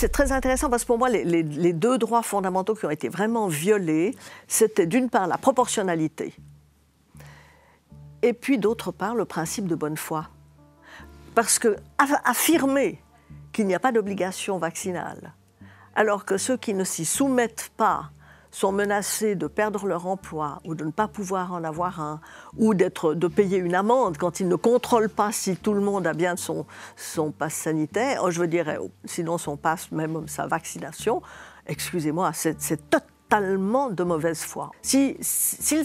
c'est très intéressant parce que pour moi, les, deux droits fondamentaux qui ont été vraiment violés, c'était d'une part la proportionnalité et puis d'autre part le principe de bonne foi. Parce que affirmer qu'il n'y a pas d'obligation vaccinale, alors que ceux qui ne s'y soumettent pas sont menacés de perdre leur emploi ou de ne pas pouvoir en avoir un, ou d'être, de payer une amende quand ils ne contrôlent pas si tout le monde a bien son, son passe sanitaire, oh, je veux dire, euh, sinon son passe, même sa vaccination, excusez-moi, c'est totalement de mauvaise foi. S'il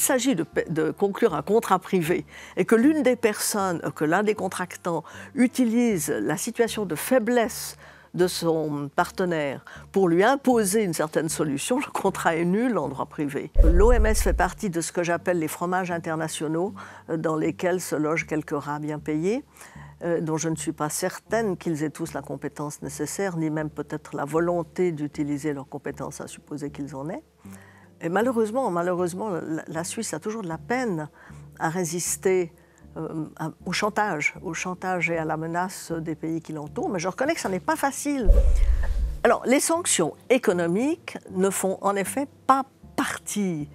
s'agit de, de, conclure un contrat privé et que l'une des personnes, euh, que l'un des contractants utilise la situation de faiblesse de son partenaire pour lui imposer une certaine solution, le contrat est nul en droit privé. L'OMS fait partie de ce que j'appelle les fromages internationaux, euh, dans lesquels se logent quelques rats bien payés euh, dont je ne suis pas certaine qu'ils aient tous la compétence nécessaire, ni même peut-être la volonté d'utiliser leurs compétences à supposer qu'ils en aient. Et malheureusement, malheureusement, la Suisse a toujours de la peine à résister euh, au chantage, au chantage et à la menace des pays qui l'entourent, mais je reconnais que ça n'est pas facile. Alors, les sanctions économiques ne font en effet pas partie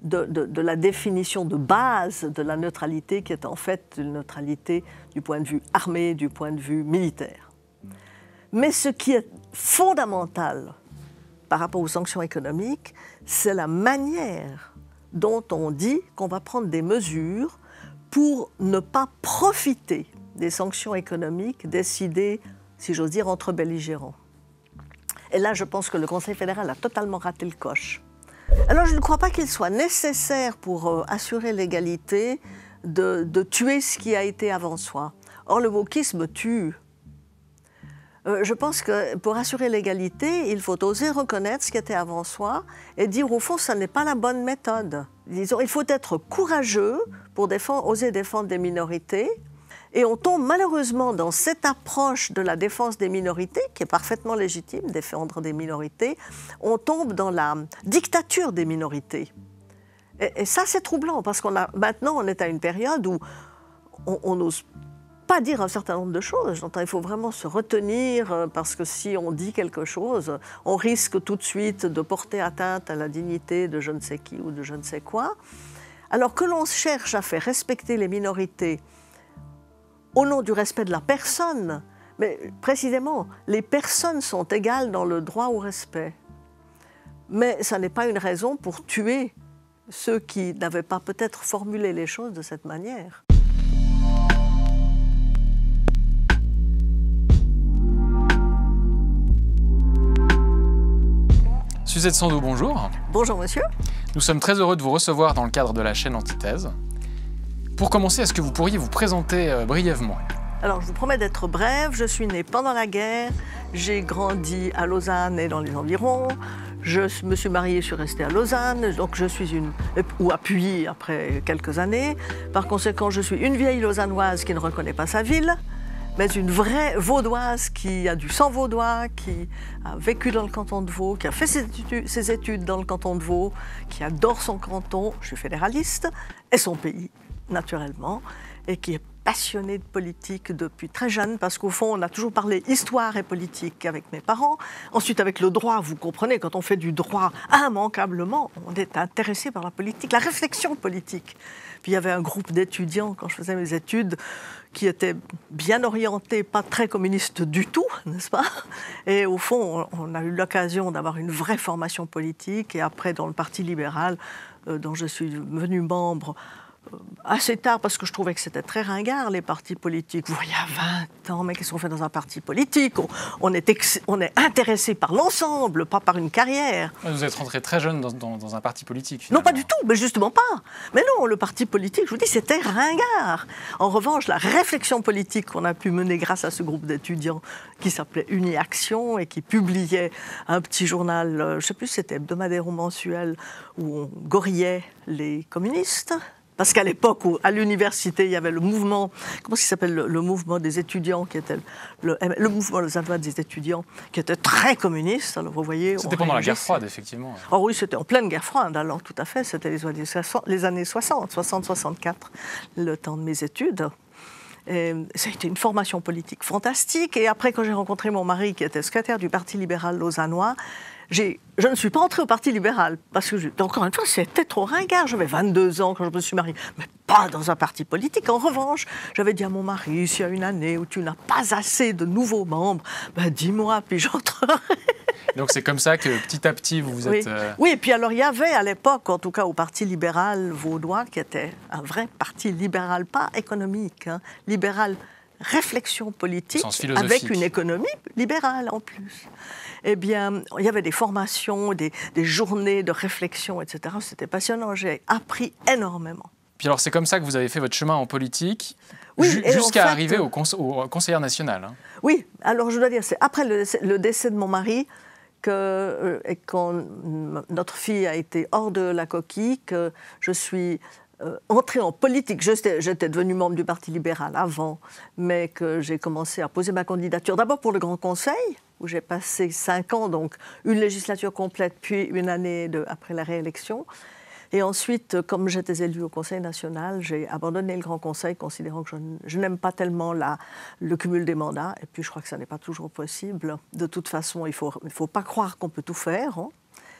de, la définition de base de la neutralité qui est en fait une neutralité du point de vue armé, du point de vue militaire. Mais ce qui est fondamental par rapport aux sanctions économiques, c'est la manière dont on dit qu'on va prendre des mesures pour ne pas profiter des sanctions économiques décidées, si j'ose dire, entre belligérants. Et là, je pense que le Conseil fédéral a totalement raté le coche. Alors, je ne crois pas qu'il soit nécessaire pour euh, assurer l'égalité de, tuer ce qui a été avant soi. Or, le wokisme tue. Euh, je pense que pour assurer l'égalité, il faut oser reconnaître ce qui était avant soi et dire au fond, ce n'est pas la bonne méthode disons, il faut être courageux pour défendre, oser défendre des minorités. Et on tombe malheureusement dans cette approche de la défense des minorités, qui est parfaitement légitime, défendre des minorités, on tombe dans la dictature des minorités. Et, ça, c'est troublant, parce qu'on a maintenant, on est à une période où on ose pas dire un certain nombre de choses. il faut vraiment se retenir euh, parce que si on dit quelque chose, on risque tout de suite de porter atteinte à la dignité de je ne sais qui ou de je ne sais quoi. Alors que l'on cherche à faire respecter les minorités au nom du respect de la personne, mais précisément, les personnes sont égales dans le droit au respect. Mais ça n'est pas une raison pour tuer ceux qui n'avaient pas peut-être formulé les choses de cette manière. Suzette Sandou, bonjour. Bonjour monsieur. Nous sommes très heureux de vous recevoir dans le cadre de la chaîne Antithèse. Pour commencer, est-ce que vous pourriez vous présenter euh, brièvement alors, je vous promets d'être brève. Je suis née pendant la guerre. J'ai grandi à Lausanne et dans les environs. Je me suis mariée, je suis restée à Lausanne, donc je suis une. Euh, ou appuyée après quelques années. Par conséquent, je suis une vieille Lausannoise qui ne reconnaît pas sa ville mais une vraie vaudoise qui a du sang vaudois, qui a vécu dans le canton de Vaud, qui a fait ses études, dans le canton de Vaud, qui adore son canton, je suis fédéraliste, et son pays, naturellement, et qui est passionnée de politique depuis très jeune, parce qu'au fond, on a toujours parlé histoire et politique avec mes parents. Ensuite, avec le droit, vous comprenez, quand on fait du droit, immanquablement, on est intéressé par la politique, la réflexion politique. Puis il y avait un groupe d'étudiants, quand je faisais mes études, qui était bien orienté, pas très communiste du tout, n'est-ce pas Et au fond, on a eu l'occasion d'avoir une vraie formation politique, et après, dans le Parti libéral, euh, dont je suis devenu membre, assez tard parce que je trouvais que c'était très ringard les partis politiques. Vous voyez, a 20 ans, mais qu'est-ce qu'on fait dans un parti politique on, est on est intéressé par l'ensemble, pas par une carrière. Vous êtes rentré très jeune dans, un parti politique. Non, pas du tout, mais justement pas. Mais non, le parti politique, je vous dis, c'était ringard. En revanche, la réflexion politique qu'on a pu mener grâce à ce groupe d'étudiants qui s'appelait Uniaction et qui publiait un petit journal, euh, je ne sais plus, c'était hebdomadaire ou mensuel, où on gorillait les communistes. Parce qu'à l'époque, à l'université, il y avait le mouvement, comment il s'appelle, le, mouvement des étudiants, qui était le, eh, mouvement le des étudiants, qui était très communiste. vous voyez, c'était pendant la guerre froide, effectivement. Oh oui, c'était en pleine guerre froide, hein, alors tout à fait. C'était les années 60, 60, 64 le temps de mes études. Et ça a été une formation politique fantastique. Et après, quand j'ai rencontré mon mari, qui était secrétaire du Parti libéral lausannois, je ne suis pas entrée au Parti libéral, parce que, encore une fois, c'était trop ringard. J'avais 22 ans quand je me suis mariée, mais pas dans un parti politique. En revanche, j'avais dit à mon mari, s'il y a une année où tu n'as pas assez de nouveaux membres, ben dis-moi, puis j'entrerai. Donc c'est comme ça que petit à petit, vous vous êtes... Euh, oui, et puis alors il y avait à l'époque, en tout cas au Parti libéral vaudois, qui était un vrai parti libéral, pas économique, hein, libéral réflexion politique, avec une économie libérale en plus eh bien, il y avait des formations, des, journées de réflexion, etc. C'était passionnant. J'ai appris énormément. Puis alors, c'est comme ça que vous avez fait votre chemin en politique jusqu'à arriver euh, au, Conseil national. Hein. Oui, alors je dois dire, c'est après le décès, de mon mari que euh, et quand notre fille a été hors de la coquille que je suis euh, entrée en politique. J'étais devenue membre du Parti libéral avant, mais que j'ai commencé à poser ma candidature d'abord pour le Grand Conseil où j'ai passé cinq ans, donc une législature complète, puis une année après la réélection. Et ensuite, comme j'étais élue au Conseil national, j'ai abandonné le Grand Conseil, considérant que je, n'aime pas tellement le cumul des mandats. Et puis, je crois que ça n'est pas toujours possible. De toute façon, il ne faut, pas croire qu'on peut tout faire. Hein.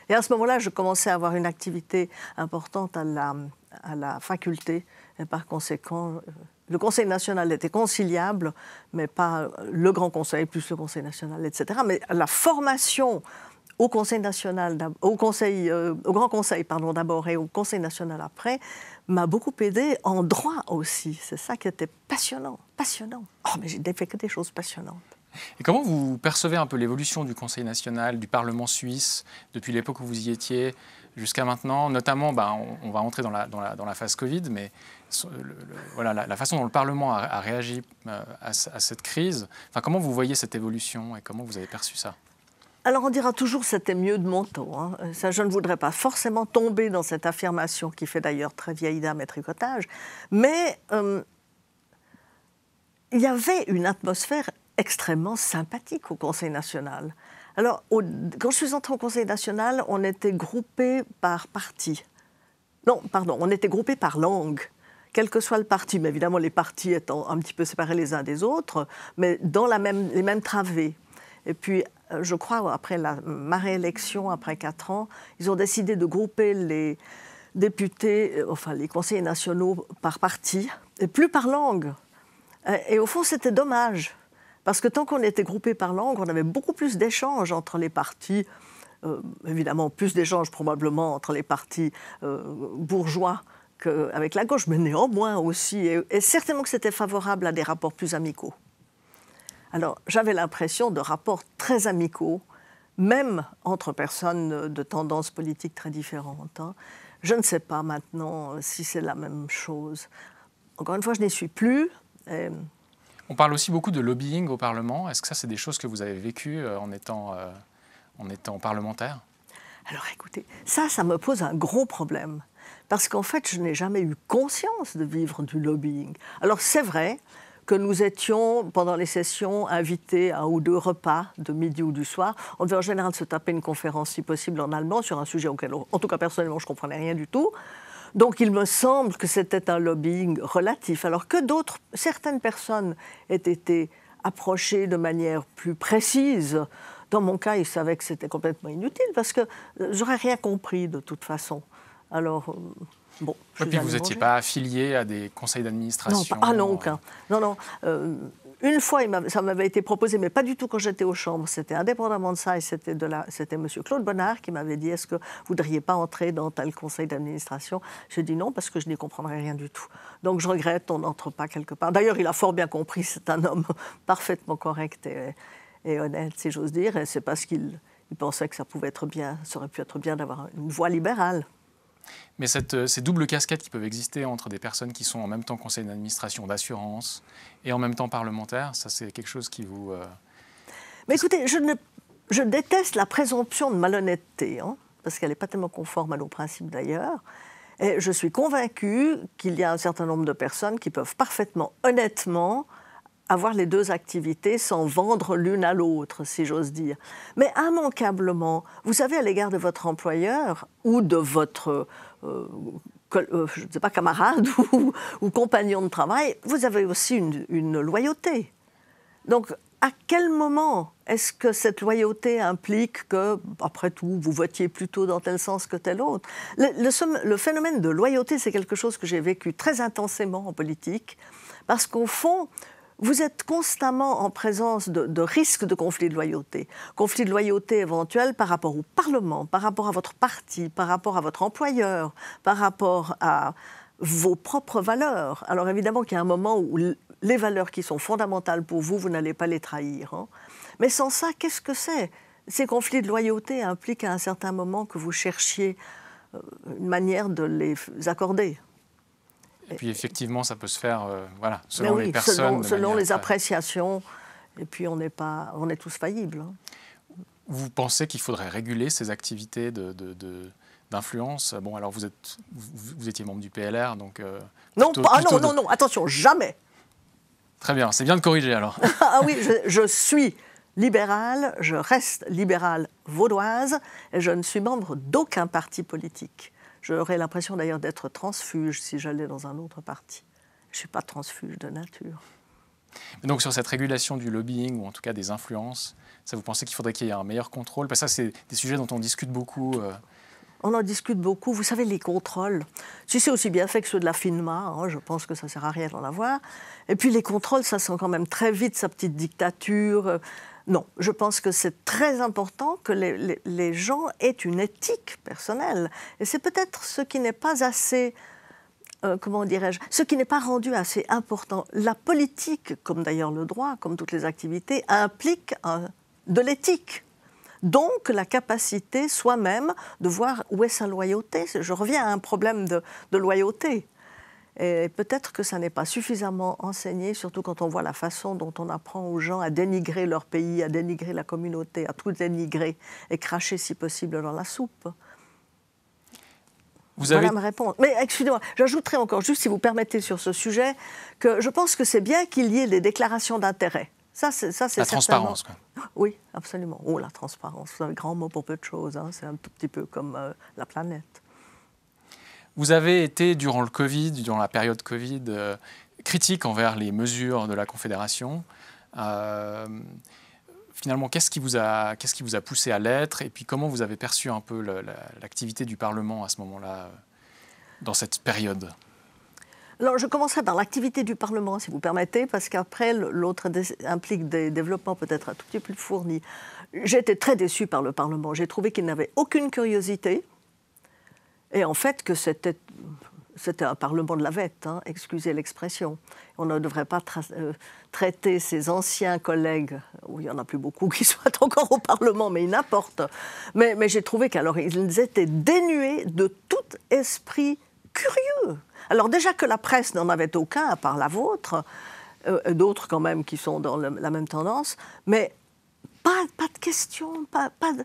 Et à ce moment-là, je commençais à avoir une activité importante à la faculté et par conséquent, le Conseil national était conciliable, mais pas le Grand Conseil plus le Conseil national, etc. Mais la formation au Conseil national, au, Conseil, euh, au Grand Conseil, pardon, d'abord et au Conseil national après, m'a beaucoup aidé en droit aussi. C'est ça qui était passionnant, passionnant. Oh, mais j'ai fait que des choses passionnantes. Et comment vous percevez un peu l'évolution du Conseil national, du Parlement suisse, depuis l'époque où vous y étiez jusqu'à maintenant Notamment, bah, on, va entrer dans la, dans la, dans la phase Covid, mais voilà, la, façon dont le Parlement a, réagi euh, à, cette crise. Enfin, comment vous voyez cette évolution et comment vous avez perçu ça alors on dira toujours c'était mieux de mon temps. Hein. Ça, je ne voudrais pas forcément tomber dans cette affirmation qui fait d'ailleurs très vieille dame et tricotage, mais euh, il y avait une atmosphère extrêmement sympathique au Conseil national. Alors quand je suis entrée au Conseil national, on était groupés par parti. Non, pardon, on était groupés par langue quel que soit le parti, mais évidemment les partis étant un petit peu séparés les uns des autres, mais dans les mêmes travées. Et puis, euh, je crois, après ma réélection, après quatre ans, ils ont décidé de grouper les députés, euh, enfin les conseillers nationaux par parti, et plus par langue. Euh, et au fond, c'était dommage, parce que tant qu'on était groupé par langue, on avait beaucoup plus d'échanges entre les partis, évidemment plus d'échanges probablement entre les partis bourgeois avec la gauche, mais néanmoins aussi, et, certainement que c'était favorable à des rapports plus amicaux. Alors j'avais l'impression de rapports très amicaux, même entre personnes de tendances politiques très différentes. Hein. Je ne sais pas maintenant euh, si c'est la même chose. Encore une fois, je n'y suis plus. On parle aussi beaucoup de lobbying au Parlement. Est-ce que ça, c'est des choses que vous avez vécues euh, en étant, euh, en étant parlementaire Alors écoutez, ça, ça me pose un gros problème parce qu'en fait, je n'ai jamais eu conscience de vivre du lobbying. Alors c'est vrai que nous étions, pendant les sessions, invités à un ou deux repas de midi ou du soir. On devait en général se taper une conférence, si possible, en allemand, sur un sujet auquel, en tout cas personnellement, je ne comprenais rien du tout. Donc il me semble que c'était un lobbying relatif, alors que d'autres, certaines personnes aient été approchées de manière plus précise. Dans mon cas, ils savaient que c'était complètement inutile parce que euh, j'aurais rien compris de toute façon. Alors, euh, bon. puis vous n'étiez pas affilié à des conseils d'administration ah non, Non, non. Euh, une fois, ça m'avait été proposé, mais pas du tout quand j'étais aux chambres. C'était indépendamment de ça, et c'était Monsieur Claude Bonnard qui m'avait dit Est-ce que vous ne voudriez pas entrer dans tel conseil d'administration J'ai dit non, parce que je n'y comprendrais rien du tout. Donc je regrette, on n'entre pas quelque part. D'ailleurs, il a fort bien compris, c'est un homme parfaitement correct et, honnête, si j'ose dire, et c'est parce qu'il pensait que ça pouvait être bien, ça aurait pu être bien d'avoir une voix libérale. Mais euh, ces doubles casquettes qui peuvent exister entre des personnes qui sont en même temps conseillers d'administration d'assurance et en même temps parlementaires, ça c'est quelque chose qui vous... Euh, Mais écoutez, je, déteste la présomption de malhonnêteté, hein, parce qu'elle n'est pas tellement conforme à nos principes d'ailleurs. Et je suis convaincu qu'il y a un certain nombre de personnes qui peuvent parfaitement, honnêtement, avoir les deux activités sans vendre l'une à l'autre, si j'ose dire. Mais immanquablement, vous savez, à l'égard de votre employeur ou de votre, euh, euh, je ne sais pas, camarade ou, compagnon de travail, vous avez aussi une, loyauté. Donc, à quel moment est-ce que cette loyauté implique que, après tout, vous votiez plutôt dans tel sens que tel autre le, le, phénomène de loyauté, c'est quelque chose que j'ai vécu très intensément en politique, parce qu'au fond, vous êtes constamment en présence de, risques de conflits de loyauté. Conflits de loyauté éventuels par rapport au Parlement, par rapport à votre parti, par rapport à votre employeur, par rapport à vos propres valeurs. Alors évidemment qu'il y a un moment où les valeurs qui sont fondamentales pour vous, vous n'allez pas les trahir. Hein. Mais sans ça, qu'est-ce que c'est Ces conflits de loyauté impliquent à un certain moment que vous cherchiez euh, une manière de les accorder. Et puis effectivement, ça peut se faire euh, voilà, selon les personnes. Selon, selon les appréciations. Et puis on est, pas, on est tous faillibles. Hein. Vous pensez qu'il faudrait réguler ces activités de, d'influence. Bon, alors vous, êtes, vous, étiez membre du PLR, donc. Euh, ah, non, non, non, non, attention, jamais. Très bien, c'est bien de corriger alors. ah oui, je, je, suis libérale, je reste libérale vaudoise, et je ne suis membre d'aucun parti politique. J'aurais l'impression d'ailleurs d'être transfuge si j'allais dans un autre parti. Je ne suis pas transfuge de nature. donc sur cette régulation du lobbying ou en tout cas des influences, ça vous pensez qu'il faudrait qu'il y ait un meilleur contrôle Parce que ça, c'est des sujets dont on discute beaucoup. Euh. On en discute beaucoup. Vous savez, les contrôles, si c'est aussi bien fait que ceux de la FINMA, hein, je pense que ça ne sert à rien d'en avoir. Et puis les contrôles, ça sent quand même très vite sa petite dictature. Euh, non, je pense que c'est très important que les, gens aient une éthique personnelle. Et c'est peut-être ce qui n'est pas assez, euh, comment dirais-je, ce qui n'est pas rendu assez important. La politique, comme d'ailleurs le droit, comme toutes les activités, implique de l'éthique. Donc la capacité soi-même de voir où est sa loyauté. Je reviens à un problème de loyauté. Et peut-être que ça n'est pas suffisamment enseigné, surtout quand on voit la façon dont on apprend aux gens à dénigrer leur pays, à dénigrer la communauté, à tout dénigrer et cracher si possible dans la soupe. Vous avez... Voilà répondre Mais excusez-moi, j'ajouterai encore juste, si vous permettez, sur ce sujet, que je pense que c'est bien qu'il y ait des déclarations d'intérêt. Ça, c'est ça, c'est la transparence. Oui, absolument. Oh, la transparence, c'est un grand mot pour peu de choses. Hein. C'est un tout petit peu comme euh, la planète. Vous avez été, durant le Covid, durant la période Covid, euh, critique envers les mesures de la Confédération. Euh, finalement, qu'est-ce qui, vous a, qu'est-ce qui vous a poussé à l'être Et puis, comment vous avez perçu un peu l'activité du Parlement à ce moment-là, euh, dans cette période alors, je commencerai par l'activité du Parlement, si vous permettez, parce qu'après, l'autre implique des développements peut-être un tout petit peu plus fournis. J'étais très déçu par le Parlement. J'ai trouvé qu'il n'avait aucune curiosité, et en fait, que c'était un parlement de la vette hein, excusez l'expression. On ne devrait pas euh, traiter ses anciens collègues, où il n'y en a plus beaucoup qui soient encore au Parlement, mais il n'importe. Mais, j'ai trouvé qu'alors ils étaient dénués de tout esprit curieux. Alors déjà que la presse n'en avait aucun, à part la vôtre, euh, d'autres quand même qui sont dans la même tendance, mais pas, de questions, pas, pas, de,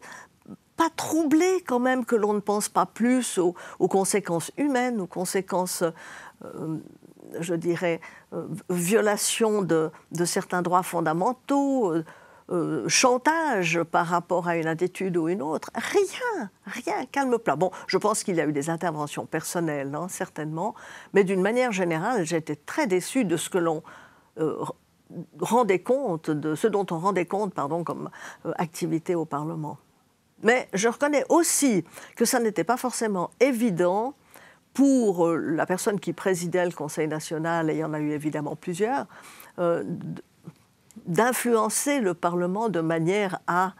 pas troublé quand même que l'on ne pense pas plus aux, conséquences humaines, aux conséquences, euh, je dirais, euh, violations de, certains droits fondamentaux, euh, chantage par rapport à une attitude ou une autre. Rien, rien, calme plat. Bon, je pense qu'il y a eu des interventions personnelles, hein, certainement, mais d'une manière générale, j'étais très déçue de ce que l'on rendait compte, de ce dont on rendait compte, pardon, comme activité au Parlement. Mais je reconnais aussi que ça n'était pas forcément évident pour euh, la personne qui présidait le Conseil national, et il y en a eu évidemment plusieurs, euh, d'influencer le Parlement de manière à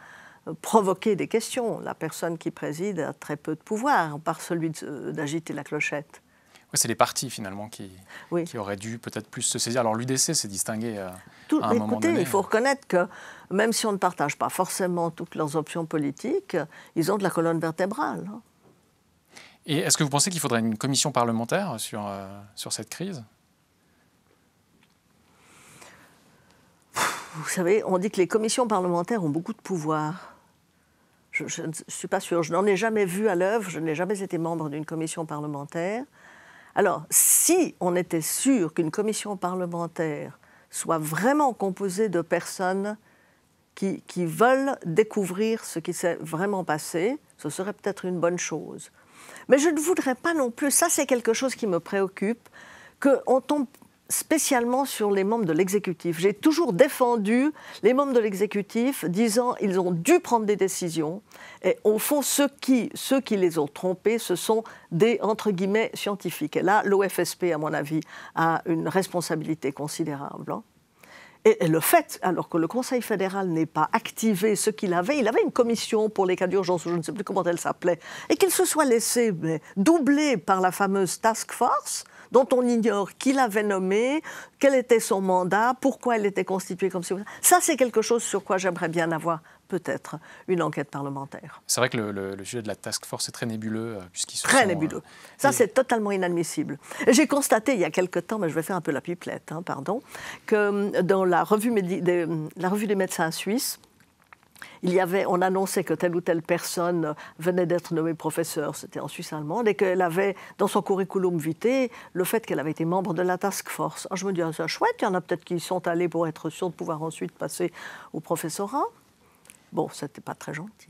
euh, provoquer des questions. La personne qui préside a très peu de pouvoir, par celui d'agiter la clochette. Oui, c'est les partis finalement qui, qui auraient dû peut-être plus se saisir. Alors l'UDC s'est distingué à, un moment donné. Il faut reconnaître que même si on ne partage pas forcément toutes leurs options politiques, ils ont de la colonne vertébrale. Hein. Et est-ce que vous pensez qu'il faudrait une commission parlementaire sur, euh, cette crise Vous savez, on dit que les commissions parlementaires ont beaucoup de pouvoir. Je, je ne suis pas sûre, je n'en ai jamais vu à l'œuvre, je n'ai jamais été membre d'une commission parlementaire. Alors, si on était sûr qu'une commission parlementaire soit vraiment composée de personnes qui, veulent découvrir ce qui s'est vraiment passé, ce serait peut-être une bonne chose. Mais je ne voudrais pas non plus, ça c'est quelque chose qui me préoccupe, qu'on tombe spécialement sur les membres de l'exécutif. J'ai toujours défendu les membres de l'exécutif disant ils ont dû prendre des décisions et au fond ceux qui, ceux qui les ont trompés ce sont des entre guillemets scientifiques. Et là l'OFSP à mon avis a une responsabilité considérable. Hein. Et, le fait, alors que le Conseil fédéral n'ait pas activé ce qu'il avait, il avait une commission pour les cas d'urgence, je ne sais plus comment elle s'appelait, et qu'il se soit laissé doubler par la fameuse task force, dont on ignore qui l'avait nommée, quel était son mandat, pourquoi elle était constituée comme ça, Ça, c'est quelque chose sur quoi j'aimerais bien avoir peut-être une enquête parlementaire. C'est vrai que le, sujet de la task force est très nébuleux. Euh, trouve. très nébuleux. Euh, ça, c'est totalement inadmissible. J'ai constaté il y a quelque temps, mais je vais faire un peu la pipelette, hein, pardon, que hum, dans la revue, des, hum, la revue des médecins suisses, il y avait, on annonçait que telle ou telle personne venait d'être nommée professeur, c'était en Suisse allemande, et qu'elle avait dans son curriculum vitae le fait qu'elle avait été membre de la task force. Alors ah, je me dis, ah, c'est chouette, il y en a peut-être qui sont allés pour être sûrs de pouvoir ensuite passer au professorat. Bon, n'était pas très gentil.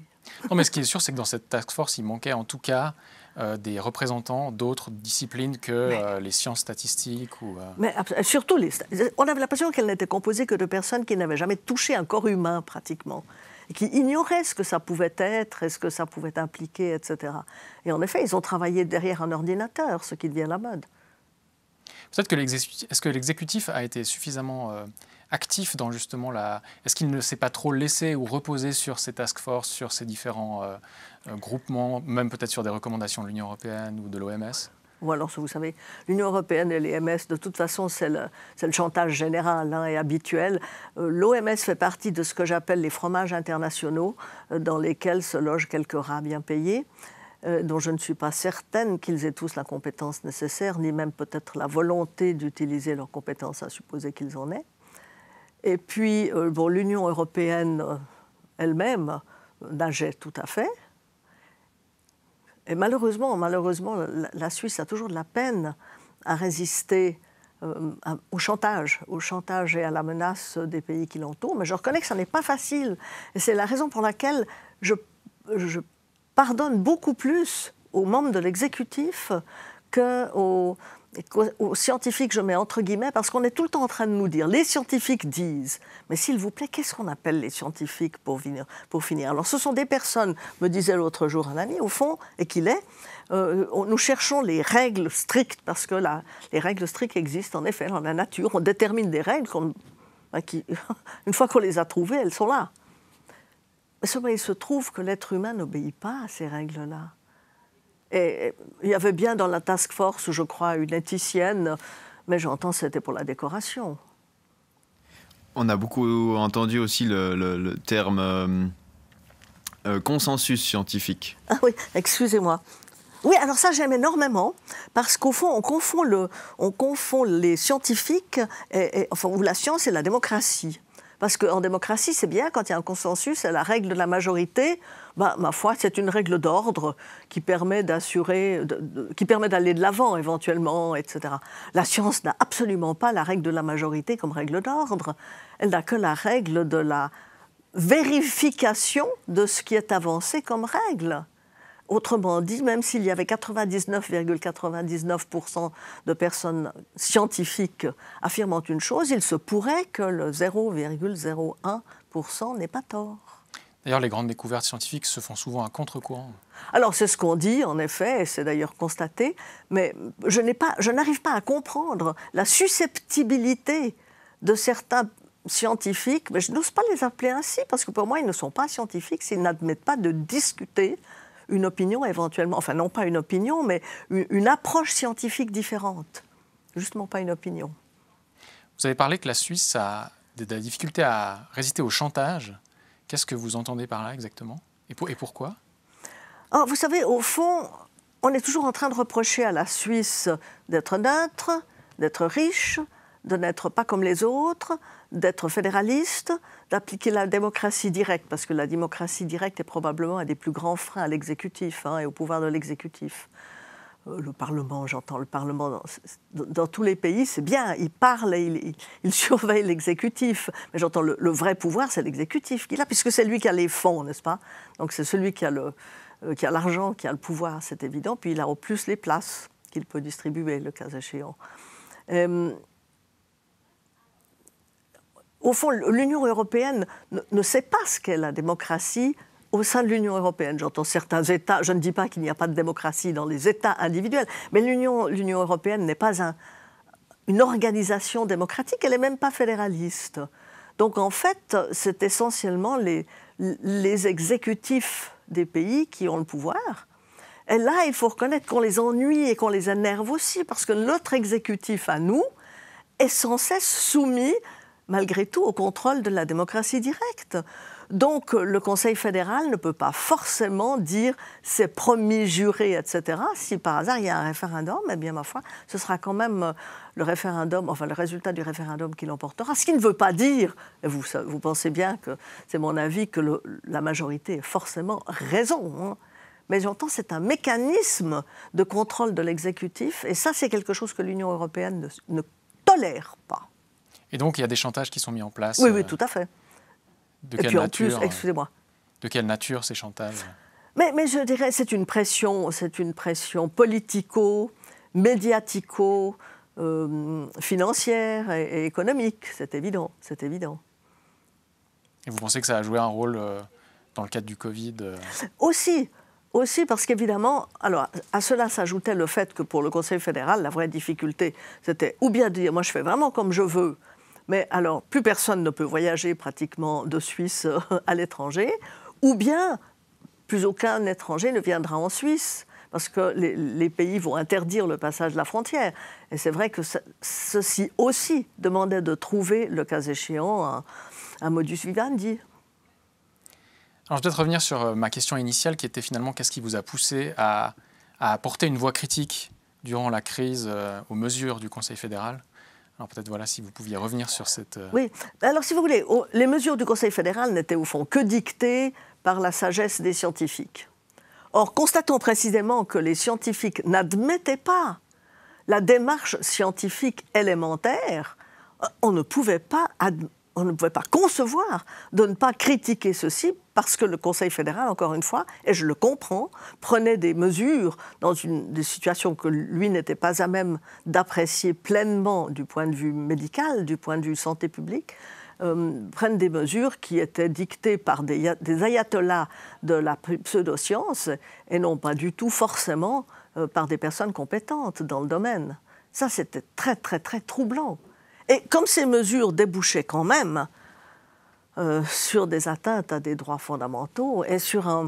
Non, mais ce qui est sûr, c'est que dans cette task force, il manquait en tout cas euh, des représentants d'autres disciplines que euh, les sciences statistiques ou. Euh, mais surtout, les on avait l'impression qu'elle n'était composée que de personnes qui n'avaient jamais touché un corps humain pratiquement. Et qui ignoraient ce que ça pouvait être, et ce que ça pouvait impliquer, etc. Et en effet, ils ont travaillé derrière un ordinateur, ce qui devient la mode. Peut-être que l'exécutif, ce que l'exécutif a été suffisamment actif dans justement la... Est-ce qu'il ne s'est pas trop laissé ou reposé sur ces task force, sur ces différents euh, euh, groupements, même peut-être sur des recommandations de l'Union européenne ou de l'OMS ou alors, vous savez, l'Union européenne et les MS, de toute façon, c'est le, chantage général hein, et habituel. Euh, L'OMS fait partie de ce que j'appelle les fromages internationaux, dans lesquels se logent quelques rats bien payés, dont je ne suis pas certaine qu'ils aient tous la compétence nécessaire, ni même peut-être la volonté d'utiliser leurs compétences à supposer qu'ils en aient. Et puis, euh, bon, l'Union européenne euh, elle-même euh, nageait tout à fait. Et malheureusement, malheureusement, la, Suisse a toujours de la peine à résister au chantage, au chantage et à la menace des pays qui l'entourent. Mais je reconnais que ça n'est pas facile. Et c'est la raison pour laquelle je, je, pardonne beaucoup plus aux membres de l'exécutif qu'aux aux scientifiques, je mets entre guillemets, parce qu'on est tout le temps en train de nous dire, les scientifiques disent, mais s'il vous plaît, qu'est-ce qu'on appelle les scientifiques pour finir, pour finir Alors ce sont des personnes, me disait l'autre jour un ami, au fond, et qu'il est, euh, nous cherchons les règles strictes, parce que là, les règles strictes existent en effet dans la nature, on détermine des règles, hein, une fois qu'on les a trouvées, elles sont là. Mais il se trouve que l'être humain n'obéit pas à ces règles-là. Et il y avait bien dans la task force, je crois, une éthicienne, mais j'entends c'était pour la décoration. On a beaucoup entendu aussi le, terme euh, euh, consensus scientifique. Ah oui, excusez-moi. Oui, alors ça j'aime énormément parce qu'au fond on confond, on confond les scientifiques et, enfin, ou la science et la démocratie. Parce qu'en démocratie c'est bien quand il y a un consensus, c'est la règle de la majorité ma foi, c'est une règle d'ordre qui permet d'assurer, qui permet d'aller de l'avant éventuellement, etc. La science n'a absolument pas la règle de la majorité comme règle d'ordre. Elle n'a que la règle de la vérification de ce qui est avancé comme règle. Autrement dit, même s'il y avait 99,99% de personnes scientifiques affirmant une chose, il se pourrait que le 0,01% n'ait pas tort. D'ailleurs, les grandes découvertes scientifiques se font souvent à contre-courant. Alors, c'est ce qu'on dit, en effet, c'est d'ailleurs constaté, mais je n'arrive pas, à comprendre la susceptibilité de certains scientifiques, mais je n'ose pas les appeler ainsi, parce que pour moi, ils ne sont pas scientifiques s'ils n'admettent pas de discuter une opinion éventuellement, enfin non pas une opinion, mais une, approche scientifique différente. Justement pas une opinion. Vous avez parlé que la Suisse a des difficultés à résister au chantage. Qu'est-ce que vous entendez par là exactement et, pourquoi ah, Vous savez, au fond, on est toujours en train de reprocher à la Suisse d'être neutre, d'être riche, de n'être pas comme les autres, d'être fédéraliste, d'appliquer la démocratie directe, parce que la démocratie directe est probablement un des plus grands freins à l'exécutif hein, et au pouvoir de l'exécutif. Euh, le Parlement, j'entends le Parlement dans, tous les pays, c'est bien, il parle et il, surveille l'exécutif. Mais j'entends le, vrai pouvoir, c'est l'exécutif qu'il a, puisque c'est lui qui a les fonds, n'est-ce pas Donc c'est celui euh, qui a, l'argent, qui a le pouvoir, c'est évident. Puis il a au plus les places qu'il peut distribuer, le cas échéant. Euh, au fond, l'Union européenne ne sait pas ce qu'est la démocratie au sein de l'Union européenne. J'entends certains États, je ne dis pas qu'il n'y a pas de démocratie dans les États individuels, mais l'Union européenne n'est pas une organisation démocratique, elle n'est même pas fédéraliste. Donc en fait, c'est essentiellement les, les exécutifs des pays qui ont le pouvoir. Et là, il faut reconnaître qu'on les ennuie et qu'on les énerve aussi, parce que notre exécutif à nous est sans cesse soumis, malgré tout, au contrôle de la démocratie directe. Donc le Conseil fédéral ne peut pas forcément dire ses promis, jurés, etc. Si par hasard il y a un référendum, eh bien ma foi, ce sera quand même euh, le référendum, enfin le résultat du référendum qui l'emportera. Ce qui ne veut pas dire, et vous, pensez bien que c'est mon avis, que la majorité est forcément raison. Hein. Mais j'entends, c'est un mécanisme de contrôle de l'exécutif, et ça, c'est quelque chose que l'Union européenne ne, ne tolère pas. Et donc, il y a des chantages qui sont mis en place. Oui, oui, euh, tout à fait. De quelle nature, euh, excusez-moi. De quelle nature ces chantages mais, mais je dirais c'est une pression, c'est une pression politico, médiatico, euh, financière et, économique. C'est évident, c'est évident. Et vous pensez que ça a joué un rôle euh, dans le cadre du Covid Aussi, aussi parce qu'évidemment, alors à cela s'ajoutait le fait que pour le Conseil fédéral, la vraie difficulté, c'était ou bien dire moi je fais vraiment comme je veux, mais alors, plus personne ne peut voyager pratiquement de Suisse euh, à l'étranger, ou bien plus aucun étranger ne viendra en Suisse parce que les, pays vont interdire le passage de la frontière. Et c'est vrai que ceci aussi demandait de trouver, le cas échéant, un, modus vivendi. Alors je vais revenir sur euh, ma question initiale qui était finalement qu'est-ce qui vous a poussé à, porter une voix critique durant la crise euh, aux mesures du Conseil fédéral alors peut-être voilà si vous pouviez revenir sur cette... Euh, oui, alors si vous voulez, les mesures du Conseil fédéral n'étaient au fond que dictées par la sagesse des scientifiques. Or, constatons précisément que les scientifiques n'admettaient pas la démarche scientifique élémentaire. Euh, on ne pouvait pas on ne pouvait pas concevoir de ne pas critiquer ceci parce que le Conseil fédéral, encore une fois, et je le comprends, prenait des mesures dans une des situations que lui n'était pas à même d'apprécier pleinement du point de vue médical, du point de vue santé publique, euh, prennent des mesures qui étaient dictées par des, ayatollahs de la pseudoscience et non pas du tout forcément euh, par des personnes compétentes dans le domaine. Ça, c'était très, très, très troublant. Et comme ces mesures débouchaient quand même euh, sur des atteintes à des droits fondamentaux et euh,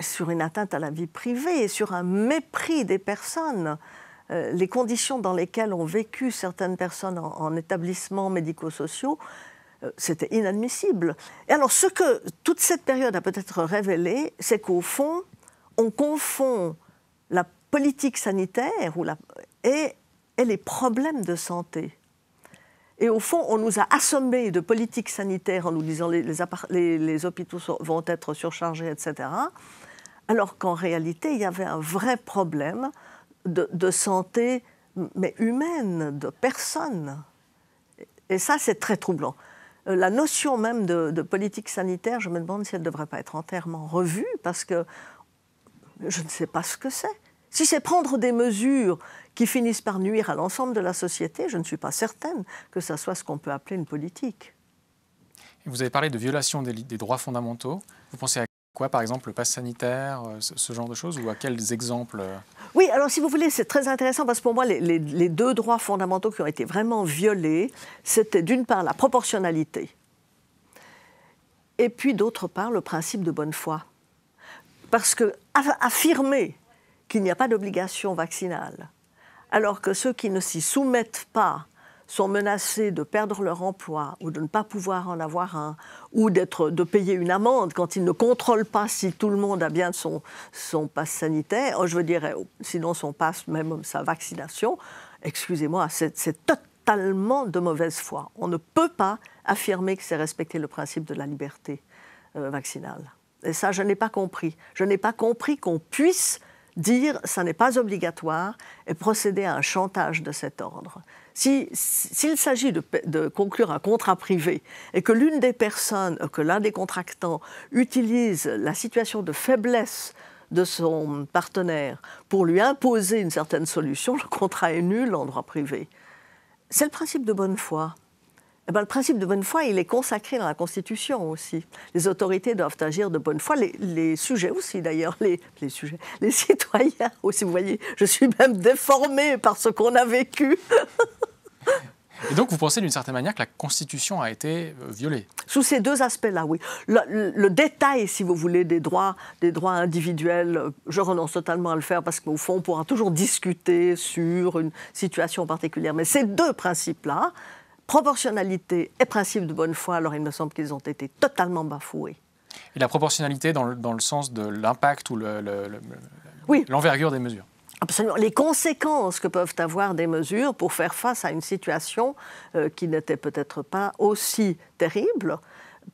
sur, une atteinte à la vie privée et sur un mépris des personnes, euh, les conditions dans lesquelles ont vécu certaines personnes en, établissements médico-sociaux, c'était inadmissible. Et alors, ce que toute cette période a peut-être révélé, c'est qu'au fond, on confond la politique sanitaire et les problèmes de santé. Et au fond, on nous a assommés de politiques sanitaires en nous disant les, les, hôpitaux vont être surchargés, etc. Alors qu'en réalité, il y avait un vrai problème de, santé, mais humaine, de personnes. Et ça, c'est très troublant. Euh, la notion même de, de, politique sanitaire, je me demande si elle ne devrait pas être entièrement revue, parce que je ne sais pas ce que c'est. Si c'est prendre des mesures qui finissent par nuire à l'ensemble de la société, je ne suis pas certaine que ça soit ce qu'on peut appeler une politique. Vous avez parlé de violation des, droits fondamentaux. Vous pensez à Quoi, par exemple, le pass sanitaire, euh, ce genre de choses, ou à quels exemples euh Oui, alors si vous voulez, c'est très intéressant parce que pour moi, les, les, deux droits fondamentaux qui ont été vraiment violés, c'était d'une part la proportionnalité, et puis d'autre part le principe de bonne foi. Parce que affirmer qu'il n'y a pas d'obligation vaccinale, alors que ceux qui ne s'y soumettent pas sont menacés de perdre leur emploi ou de ne pas pouvoir en avoir un, ou d'être, de payer une amende quand ils ne contrôlent pas si tout le monde a bien son, son passe sanitaire, oh, je veux dire, euh, sinon son passe, même sa vaccination, excusez-moi, c'est totalement de mauvaise foi. On ne peut pas affirmer que c'est respecter le principe de la liberté euh, vaccinale. Et ça, je n'ai pas compris. Je n'ai pas compris qu'on puisse dire ça n'est pas obligatoire et procéder à un chantage de cet ordre. S'il s'agit de, de, conclure un contrat privé et que l'une des personnes, que l'un des contractants utilise la situation de faiblesse de son partenaire pour lui imposer une certaine solution, le contrat est nul en droit privé. C'est le principe de bonne foi. Eh bien, le principe de bonne foi, il est consacré dans la Constitution aussi. Les autorités doivent agir de bonne foi, les, sujets aussi d'ailleurs, les, sujets, les citoyens aussi. Vous voyez, je suis même déformée par ce qu'on a vécu. Et donc, vous pensez d'une certaine manière que la Constitution a été euh, violée Sous ces deux aspects-là, oui. Le, détail, si vous voulez, des droits, des droits individuels, euh, je renonce totalement à le faire parce qu'au fond, on pourra toujours discuter sur une situation particulière. Mais ces deux principes-là, proportionnalité et principe de bonne foi, alors il me semble qu'ils ont été totalement bafoués. Et la proportionnalité dans le, dans le sens de l'impact ou l'envergure le, le, oui. des mesures Absolument. Les conséquences que peuvent avoir des mesures pour faire face à une situation euh, qui n'était peut-être pas aussi terrible,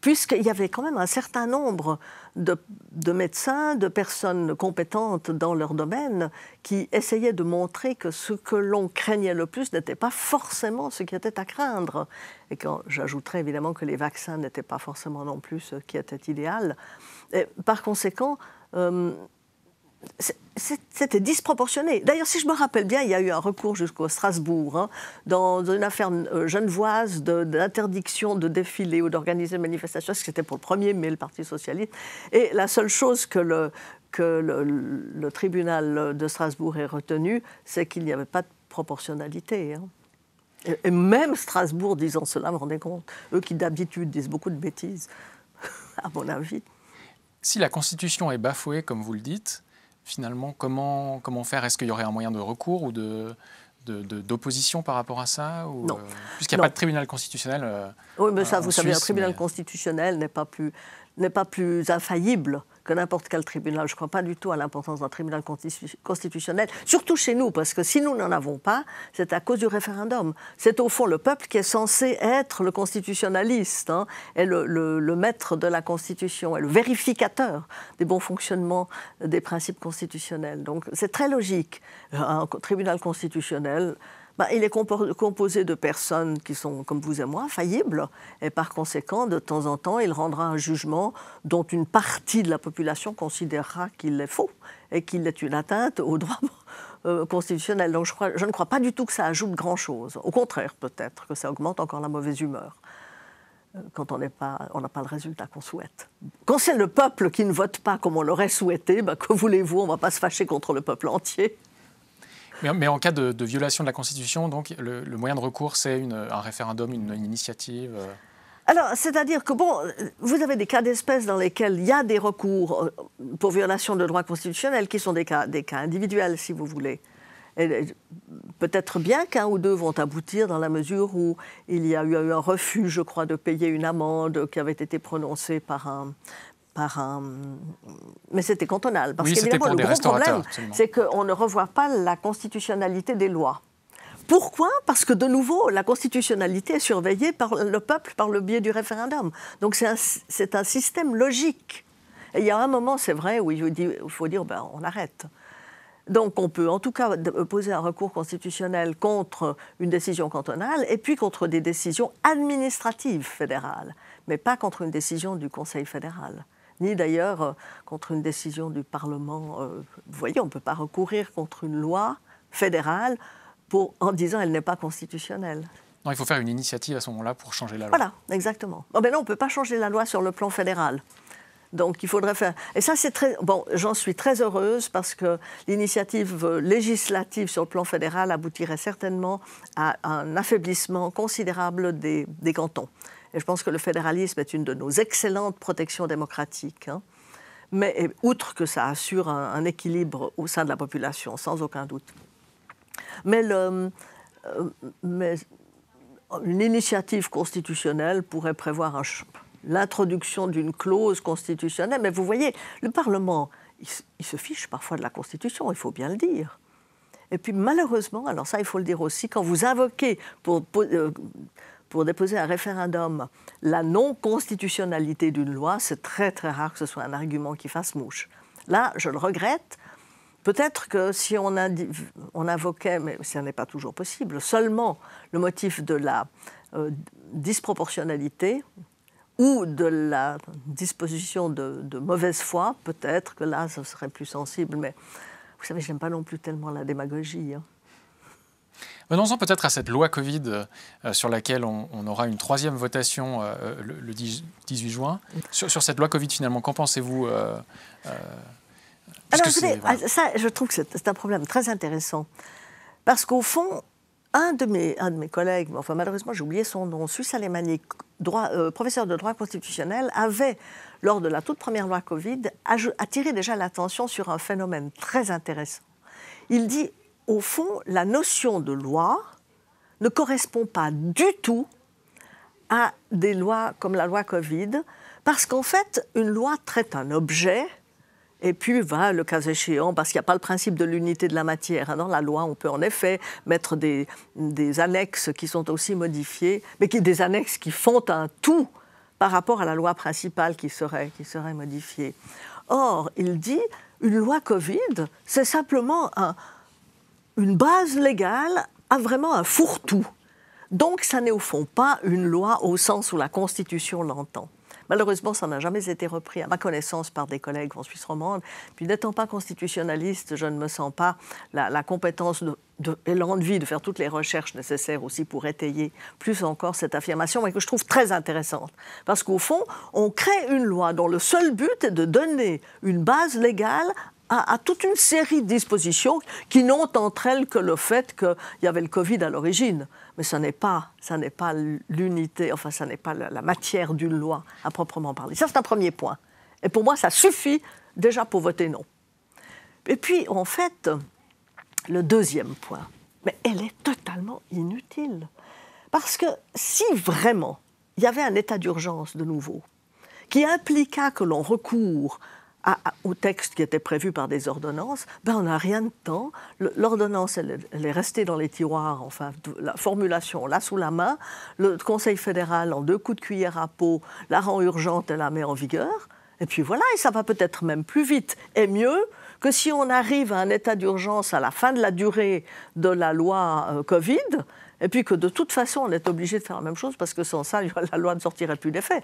puisqu'il y avait quand même un certain nombre de, médecins, de personnes compétentes dans leur domaine qui essayaient de montrer que ce que l'on craignait le plus n'était pas forcément ce qui était à craindre. Et quand j'ajouterais évidemment que les vaccins n'étaient pas forcément non plus ce qui était idéal. Et par conséquent, euh, c'était disproportionné. D'ailleurs, si je me rappelle bien, il y a eu un recours jusqu'au Strasbourg hein, dans une affaire euh, genevoise d'interdiction de, défiler ou d'organiser une manifestation, parce que c'était pour le 1er mai, le Parti socialiste. Et la seule chose que le, que le, tribunal de Strasbourg ait retenue, c'est qu'il n'y avait pas de proportionnalité. Hein. Et, et même Strasbourg disant cela, me vous rendez compte, eux qui d'habitude disent beaucoup de bêtises, à mon avis. Si la Constitution est bafouée, comme vous le dites, finalement, comment, comment faire Est-ce qu'il y aurait un moyen de recours ou d'opposition par rapport à ça ou, Non. Euh, puisqu'il n'y a pas de tribunal constitutionnel. Euh, oui, mais ça, vous savez, un tribunal euh, constitutionnel n'est pas plus, n'est pas plus infaillible que n'importe quel tribunal. Je ne crois pas du tout à l'importance d'un tribunal constitutionnel, surtout chez nous, parce que si nous n'en avons pas, c'est à cause du référendum. C'est au fond le peuple qui est censé être le constitutionnaliste, hein, et le, maître de la Constitution, et le vérificateur des bons fonctionnements des principes constitutionnels. Donc c'est très logique. Un tribunal constitutionnel, bah, il est composé de personnes qui sont, comme vous et moi, faillibles. Et par conséquent, de temps en temps, il rendra un jugement dont une partie de la population considérera qu'il est faux et qu'il est une atteinte aux droits euh, constitutionnels. Donc je, ne crois pas du tout que ça ajoute grand-chose. Au contraire, peut-être, que ça augmente encore la mauvaise humeur euh, quand on n'a pas le résultat qu'on souhaite. Quand c'est le peuple qui ne vote pas comme on l'aurait souhaité, bah, que voulez-vous, on ne va pas se fâcher contre le peuple entier. Mais, en cas de, violation de la Constitution, donc le, moyen de recours, c'est un référendum, une, initiative euh. Alors, c'est-à-dire que, bon, euh, vous avez des cas d'espèce dans lesquels il y a des recours euh, pour violation de droits constitutionnels qui sont des cas, des cas individuels, si vous voulez. Peut-être bien qu'un ou deux vont aboutir dans la mesure où il y a eu un refus, je crois, de payer une amende qui avait été prononcée par un, par Mais c'était cantonal. Parce oui, le gros problème, c'est qu'on ne revoit pas la constitutionnalité des lois. Pourquoi Parce que de nouveau, la constitutionnalité est surveillée par le peuple par le biais du référendum. Donc c'est un, système logique. Et il y a un moment, c'est vrai, où il faut dire, ben, on arrête. Donc on peut en tout cas poser un recours constitutionnel contre une décision cantonale et puis contre des décisions administratives fédérales, mais pas contre une décision du Conseil fédéral ni d'ailleurs euh, contre une décision du Parlement. Euh, vous voyez, on ne peut pas recourir contre une loi fédérale pour, en disant elle n'est pas constitutionnelle. Non, il faut faire une initiative à ce moment-là pour changer la loi. Voilà, exactement. Mais ben non, on ne peut pas changer la loi sur le plan fédéral. Donc il faudrait faire. Et ça, c'est très. Bon, j'en suis très heureuse parce que l'initiative euh, législative sur le plan fédéral aboutirait certainement à un affaiblissement considérable des cantons. Et je pense que le fédéralisme est une de nos excellentes protections démocratiques. Hein. Mais outre que ça assure un, équilibre au sein de la population, sans aucun doute. Mais, le, euh, une initiative constitutionnelle pourrait prévoir l'introduction d'une clause constitutionnelle. Mais vous voyez, le Parlement, il, se fiche parfois de la Constitution, il faut bien le dire. Et puis malheureusement, alors ça il faut le dire aussi, quand vous invoquez pour, euh, pour déposer un référendum la non-constitutionnalité d'une loi, c'est très très rare que ce soit un argument qui fasse mouche. Là, je le regrette. Peut-être que si on, invoquait, mais ce n'est pas toujours possible, seulement le motif de la euh, disproportionnalité ou de la disposition de, mauvaise foi, peut-être que là, ça serait plus sensible. Mais vous savez, j'aime pas non plus tellement la démagogie. Hein. Venons-en peut-être à cette loi Covid euh, euh, sur laquelle on, aura une troisième votation euh, le, 18 juin. Sur, cette loi Covid, finalement, qu'en pensez-vous Alors, ah, ça, je trouve que c'est un problème très intéressant. Parce qu'au fond, un de mes, un de mes collègues, enfin malheureusement j'ai oublié son nom, suisse droit, professeur de droit constitutionnel, avait, lors de la toute première loi Covid, attiré déjà l'attention sur un phénomène très intéressant. Il dit au fond, la notion de loi ne correspond pas du tout à des lois comme la loi Covid, parce qu'en fait, une loi traite un objet, et puis va, le cas échéant, parce qu'il n'y a pas le principe de l'unité de la matière. Hein, dans la loi, on peut en effet mettre des, annexes qui sont aussi modifiées, mais qui, des annexes qui font un tout par rapport à la loi principale qui serait, qui serait modifiée. Or, il dit, une loi Covid, c'est simplement un, une base légale a vraiment un fourre-tout. Donc ça n'est au fond pas une loi au sens où la Constitution l'entend. Malheureusement, ça n'a jamais été repris, à ma connaissance, par des collègues en Suisse romande. Puis n'étant pas constitutionnaliste, je ne me sens pas la, compétence de, et l'envie de faire toutes les recherches nécessaires aussi pour étayer plus encore cette affirmation, mais que je trouve très intéressante. Parce qu'au fond, on crée une loi dont le seul but est de donner une base légale à, toute une série de dispositions qui n'ont entre elles que le fait qu'il y avait le Covid à l'origine. Mais ce n'est pas, ça n'est pas l'unité, enfin, ça n'est pas la, matière d'une loi à proprement parler. Ça, c'est un premier point. Et pour moi, ça suffit déjà pour voter non. Et puis, en fait, le deuxième point, mais elle est totalement inutile. Parce que si vraiment il y avait un état d'urgence de nouveau, qui impliqua que l'on recourt ah, ah, au texte qui était prévu par des ordonnances, ben on n'a rien de temps. L'ordonnance, elle, est restée dans les tiroirs, enfin, la formulation, là, sous la main. Le Conseil fédéral, en deux coups de cuillère à peau, la rend urgente et la met en vigueur. Et puis voilà, et ça va peut-être même plus vite et mieux que si on arrive à un état d'urgence à la fin de la durée de la loi euh, Covid, et puis que de toute façon, on est obligé de faire la même chose parce que sans ça, la loi ne sortirait plus d'effet.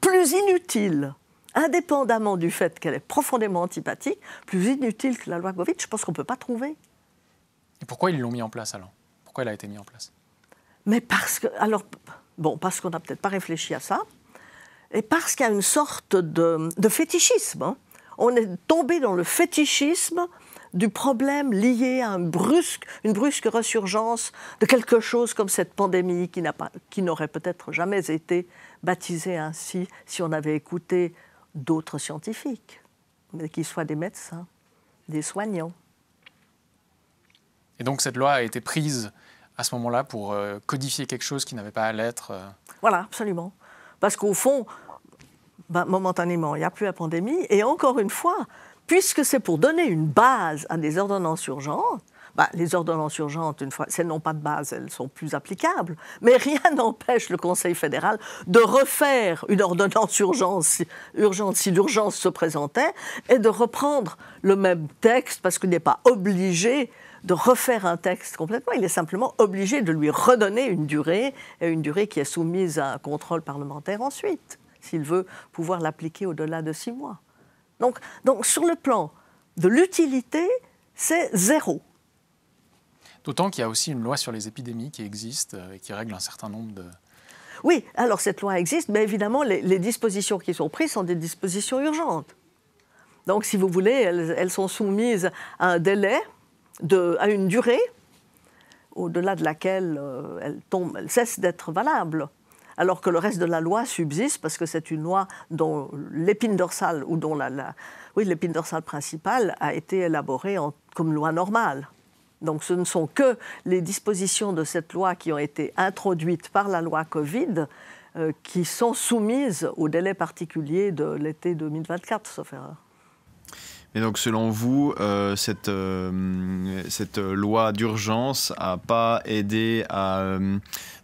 Plus inutile indépendamment du fait qu'elle est profondément antipathique, plus inutile que la loi Covid, je pense qu'on ne peut pas trouver. Et pourquoi ils l'ont mis en place alors Pourquoi elle a été mise en place Mais parce que. Alors, bon, parce qu'on n'a peut-être pas réfléchi à ça, et parce qu'il y a une sorte de, fétichisme. Hein. On est tombé dans le fétichisme du problème lié à un brusque, une brusque ressurgence de quelque chose comme cette pandémie qui, n'aurait peut-être jamais été baptisée ainsi si on avait écouté d'autres scientifiques, mais qu'ils soient des médecins, des soignants. Et donc cette loi a été prise à ce moment-là pour euh, codifier quelque chose qui n'avait pas à l'être euh. Voilà, absolument. Parce qu'au fond, ben, momentanément, il n'y a plus la pandémie. Et encore une fois, puisque c'est pour donner une base à des ordonnances urgentes, bah, les ordonnances urgentes, une fois, n'ont pas de base, elles sont plus applicables. Mais rien n'empêche le Conseil fédéral de refaire une ordonnance urgence, urgente si l'urgence se présentait et de reprendre le même texte parce qu'il n'est pas obligé de refaire un texte complètement, il est simplement obligé de lui redonner une durée, et une durée qui est soumise à un contrôle parlementaire ensuite, s'il veut pouvoir l'appliquer au-delà de six mois. Donc, donc sur le plan de l'utilité, c'est zéro. D'autant qu'il y a aussi une loi sur les épidémies qui existe euh, et qui règle un certain nombre de, oui, alors cette loi existe, mais évidemment, les, dispositions qui sont prises sont des dispositions urgentes. Donc, si vous voulez, elles, sont soumises à un délai, à une durée, au-delà de laquelle euh, elles, cessent d'être valables. Alors que le reste de la loi subsiste parce que c'est une loi dont l'épine dorsale ou dont la, oui l'épine dorsale principale a été élaborée comme loi normale. Donc ce ne sont que les dispositions de cette loi qui ont été introduites par la loi Covid euh, qui sont soumises au délai particulier de l'été 2024, sauf erreur. Mais donc, selon vous, euh, cette, euh, cette loi d'urgence n'a pas aidé à,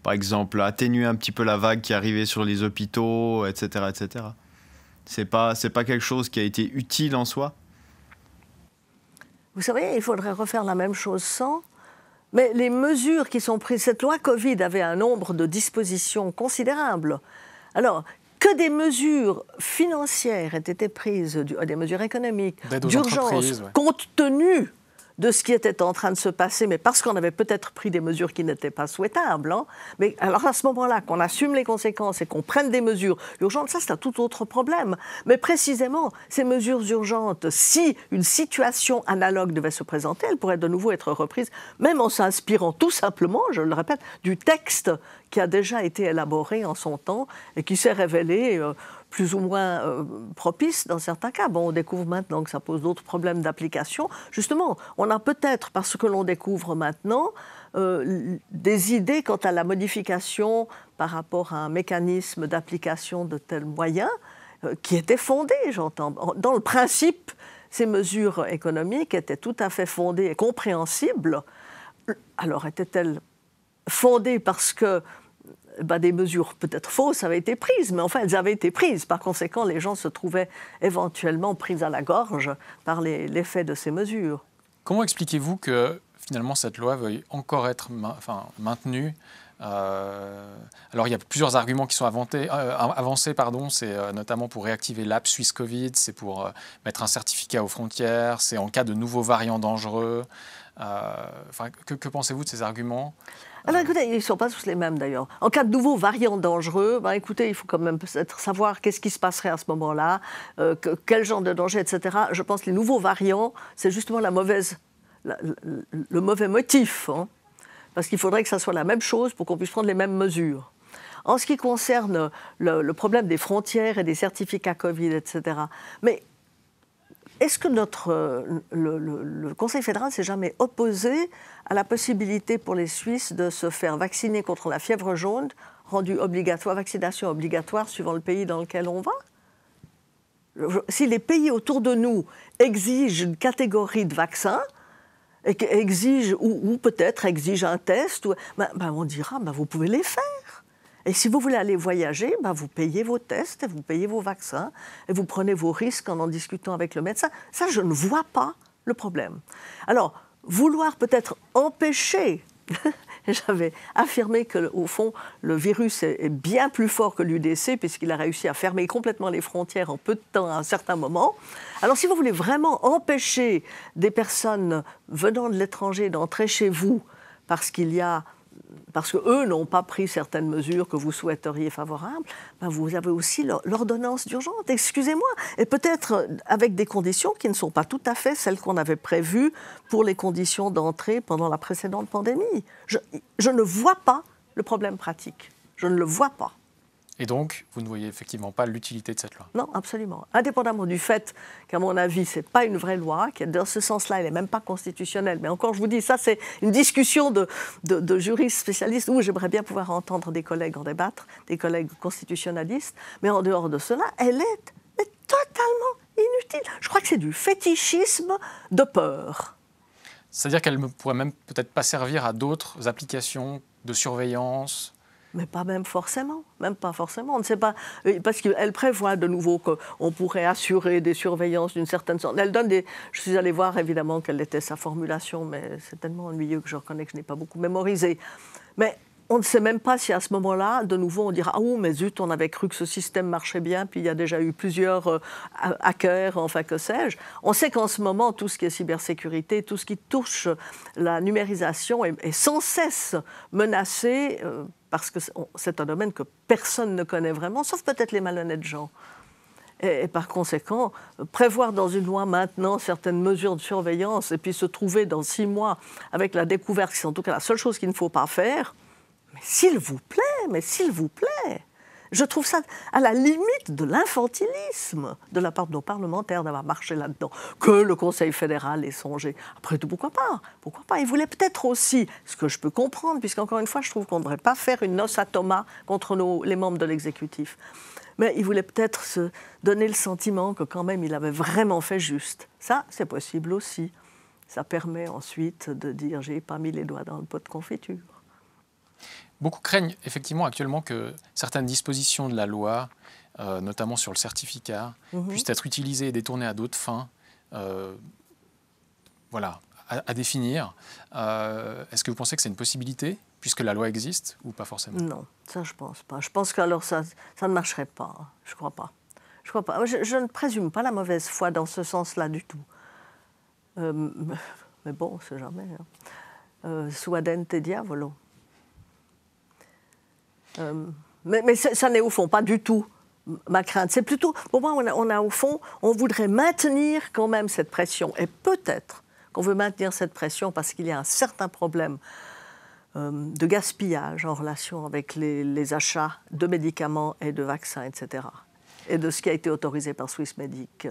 par exemple, atténuer un petit peu la vague qui arrivait sur les hôpitaux, etc., etc. C'est pas, c'est pas quelque chose qui a été utile en soi vous savez, il faudrait refaire la même chose sans. Mais les mesures qui sont prises, cette loi Covid avait un nombre de dispositions considérables. Alors, que des mesures financières aient été prises, des mesures économiques, d'urgence, compte tenu de ce qui était en train de se passer, mais parce qu'on avait peut-être pris des mesures qui n'étaient pas souhaitables. Hein. Mais alors à ce moment-là, qu'on assume les conséquences et qu'on prenne des mesures urgentes, ça c'est un tout autre problème. Mais précisément, ces mesures urgentes, si une situation analogue devait se présenter, elles pourraient de nouveau être reprises, même en s'inspirant tout simplement, je le répète, du texte qui a déjà été élaboré en son temps et qui s'est révélé. Euh, plus ou moins euh, propice dans certains cas. Bon, on découvre maintenant que ça pose d'autres problèmes d'application. Justement, on a peut-être, parce que l'on découvre maintenant, euh, des idées quant à la modification par rapport à un mécanisme d'application de tels moyens euh, qui étaient fondé, j'entends. Dans le principe, ces mesures économiques étaient tout à fait fondées et compréhensibles. Alors, étaient-elles fondées parce que bah, des mesures peut-être fausses avaient été prises, mais enfin elles avaient été prises. Par conséquent, les gens se trouvaient éventuellement pris à la gorge par l'effet de ces mesures. Comment expliquez-vous que finalement cette loi veuille encore être maintenue euh, alors il y a plusieurs arguments qui sont euh, avancés, pardon, c'est euh, notamment pour réactiver l'app Suisse Covid, c'est pour mettre un certificat aux frontières, c'est en cas de nouveaux variants dangereux. que, que pensez-vous de ces arguments alors ah écoutez, ils ne sont pas tous les mêmes d'ailleurs. En cas de nouveau variant dangereux, ben, écoutez, il faut quand même savoir qu'est-ce qui se passerait à ce moment-là, euh, quel genre de danger, etc. Je pense que les nouveaux variants, c'est justement la mauvaise, le, mauvais motif. Hein. parce qu'il faudrait que ça soit la même chose pour qu'on puisse prendre les mêmes mesures. En ce qui concerne le, le problème des frontières et des certificats Covid, etc., mais est-ce que notre, euh, le, Conseil fédéral s'est jamais opposé à la possibilité pour les Suisses de se faire vacciner contre la fièvre jaune, rendue obligatoire, vaccination obligatoire suivant le pays dans lequel on va Si les pays autour de nous exigent une catégorie de vaccins, exigent, ou, peut-être exigent un test, ben, ben, on dira, ben, vous pouvez les faire. Et si vous voulez aller voyager, ben, vous payez vos tests, vous payez vos vaccins, et vous prenez vos risques en en discutant avec le médecin. Ça, je ne vois pas le problème. Alors, vouloir peut-être empêcher j'avais affirmé qu'au fond, le virus est bien plus fort que l'UDC, puisqu'il a réussi à fermer complètement les frontières en peu de temps à un certain moment. Alors, si vous voulez vraiment empêcher des personnes venant de l'étranger d'entrer chez vous parce qu'il y a parce qu'eux n'ont pas pris certaines mesures que vous souhaiteriez favorables, ben, vous avez aussi l'ordonnance d'urgence, excusez-moi, et peut-être euh, avec des conditions qui ne sont pas tout à fait celles qu'on avait prévues pour les conditions d'entrée pendant la précédente pandémie. je ne vois pas le problème pratique, je ne le vois pas. Et donc, vous ne voyez effectivement pas l'utilité de cette loi Non, absolument. Indépendamment du fait qu'à mon avis, ce n'est pas une vraie loi, qui dans ce sens-là, elle n'est même pas constitutionnelle. Mais encore, je vous dis, ça, c'est une discussion de, juristes spécialistes où j'aimerais bien pouvoir entendre des collègues en débattre, des collègues constitutionnalistes. Mais en dehors de cela, elle est, est totalement inutile. Je crois que c'est du fétichisme de peur. C'est-à-dire qu'elle ne pourrait même peut-être pas servir à d'autres applications de surveillance mais pas même forcément, même pas forcément. On ne sait pas, parce qu'elle prévoit de nouveau qu'on pourrait assurer des surveillances d'une certaine sorte. Elle donne des. Je suis allée voir évidemment quelle était sa formulation, mais c'est tellement ennuyeux que je reconnais que je n'ai pas beaucoup mémorisé. Mais on ne sait même pas si à ce moment-là, de nouveau, on dira Ah, oh, mais zut, on avait cru que ce système marchait bien, puis il y a déjà eu plusieurs euh, hackers, enfin, que sais-je. On sait qu'en ce moment, tout ce qui est cybersécurité, tout ce qui touche la numérisation est, sans cesse menacé. Euh, parce que c'est un domaine que personne ne connaît vraiment, sauf peut-être les malhonnêtes gens. Et, par conséquent, prévoir dans une loi maintenant certaines mesures de surveillance et puis se trouver dans six mois avec la découverte, c'est en tout cas la seule chose qu'il ne faut pas faire, mais s'il vous plaît, mais s'il vous plaît. Je trouve ça à la limite de l'infantilisme de la part de nos parlementaires d'avoir marché là-dedans. Que le Conseil fédéral ait songé. Après tout, pourquoi pas Pourquoi pas Il voulait peut-être aussi, ce que je peux comprendre, puisqu'encore une fois, je trouve qu'on ne devrait pas faire une noce à Thomas contre les membres de l'exécutif. Mais il voulait peut-être se donner le sentiment que quand même il avait vraiment fait juste. Ça, c'est possible aussi. Ça permet ensuite de dire j'ai pas mis les doigts dans le pot de confiture. Beaucoup craignent effectivement actuellement que certaines dispositions de la loi, euh, notamment sur le certificat, mhm. puissent être utilisées et détournées à d'autres fins. Euh, voilà, à, définir. Euh, est-ce que vous pensez que c'est une possibilité, puisque la loi existe, ou pas forcément Non, ça je pense pas. Je pense qu'alors ça, ça ne marcherait pas. Hein. Je crois pas. Je crois pas. Je, ne présume pas la mauvaise foi dans ce sens-là du tout. mais bon, on sait jamais. Hein. suadente diavolo. Euh, mais, ça, n'est au fond pas du tout ma crainte. C'est plutôt, pour moi, on a, au fond, on voudrait maintenir quand même cette pression. Et peut-être qu'on veut maintenir cette pression parce qu'il y a un certain problème euh, de gaspillage en relation avec les, les, achats de médicaments et de vaccins, etc. Et de ce qui a été autorisé par Swissmedic.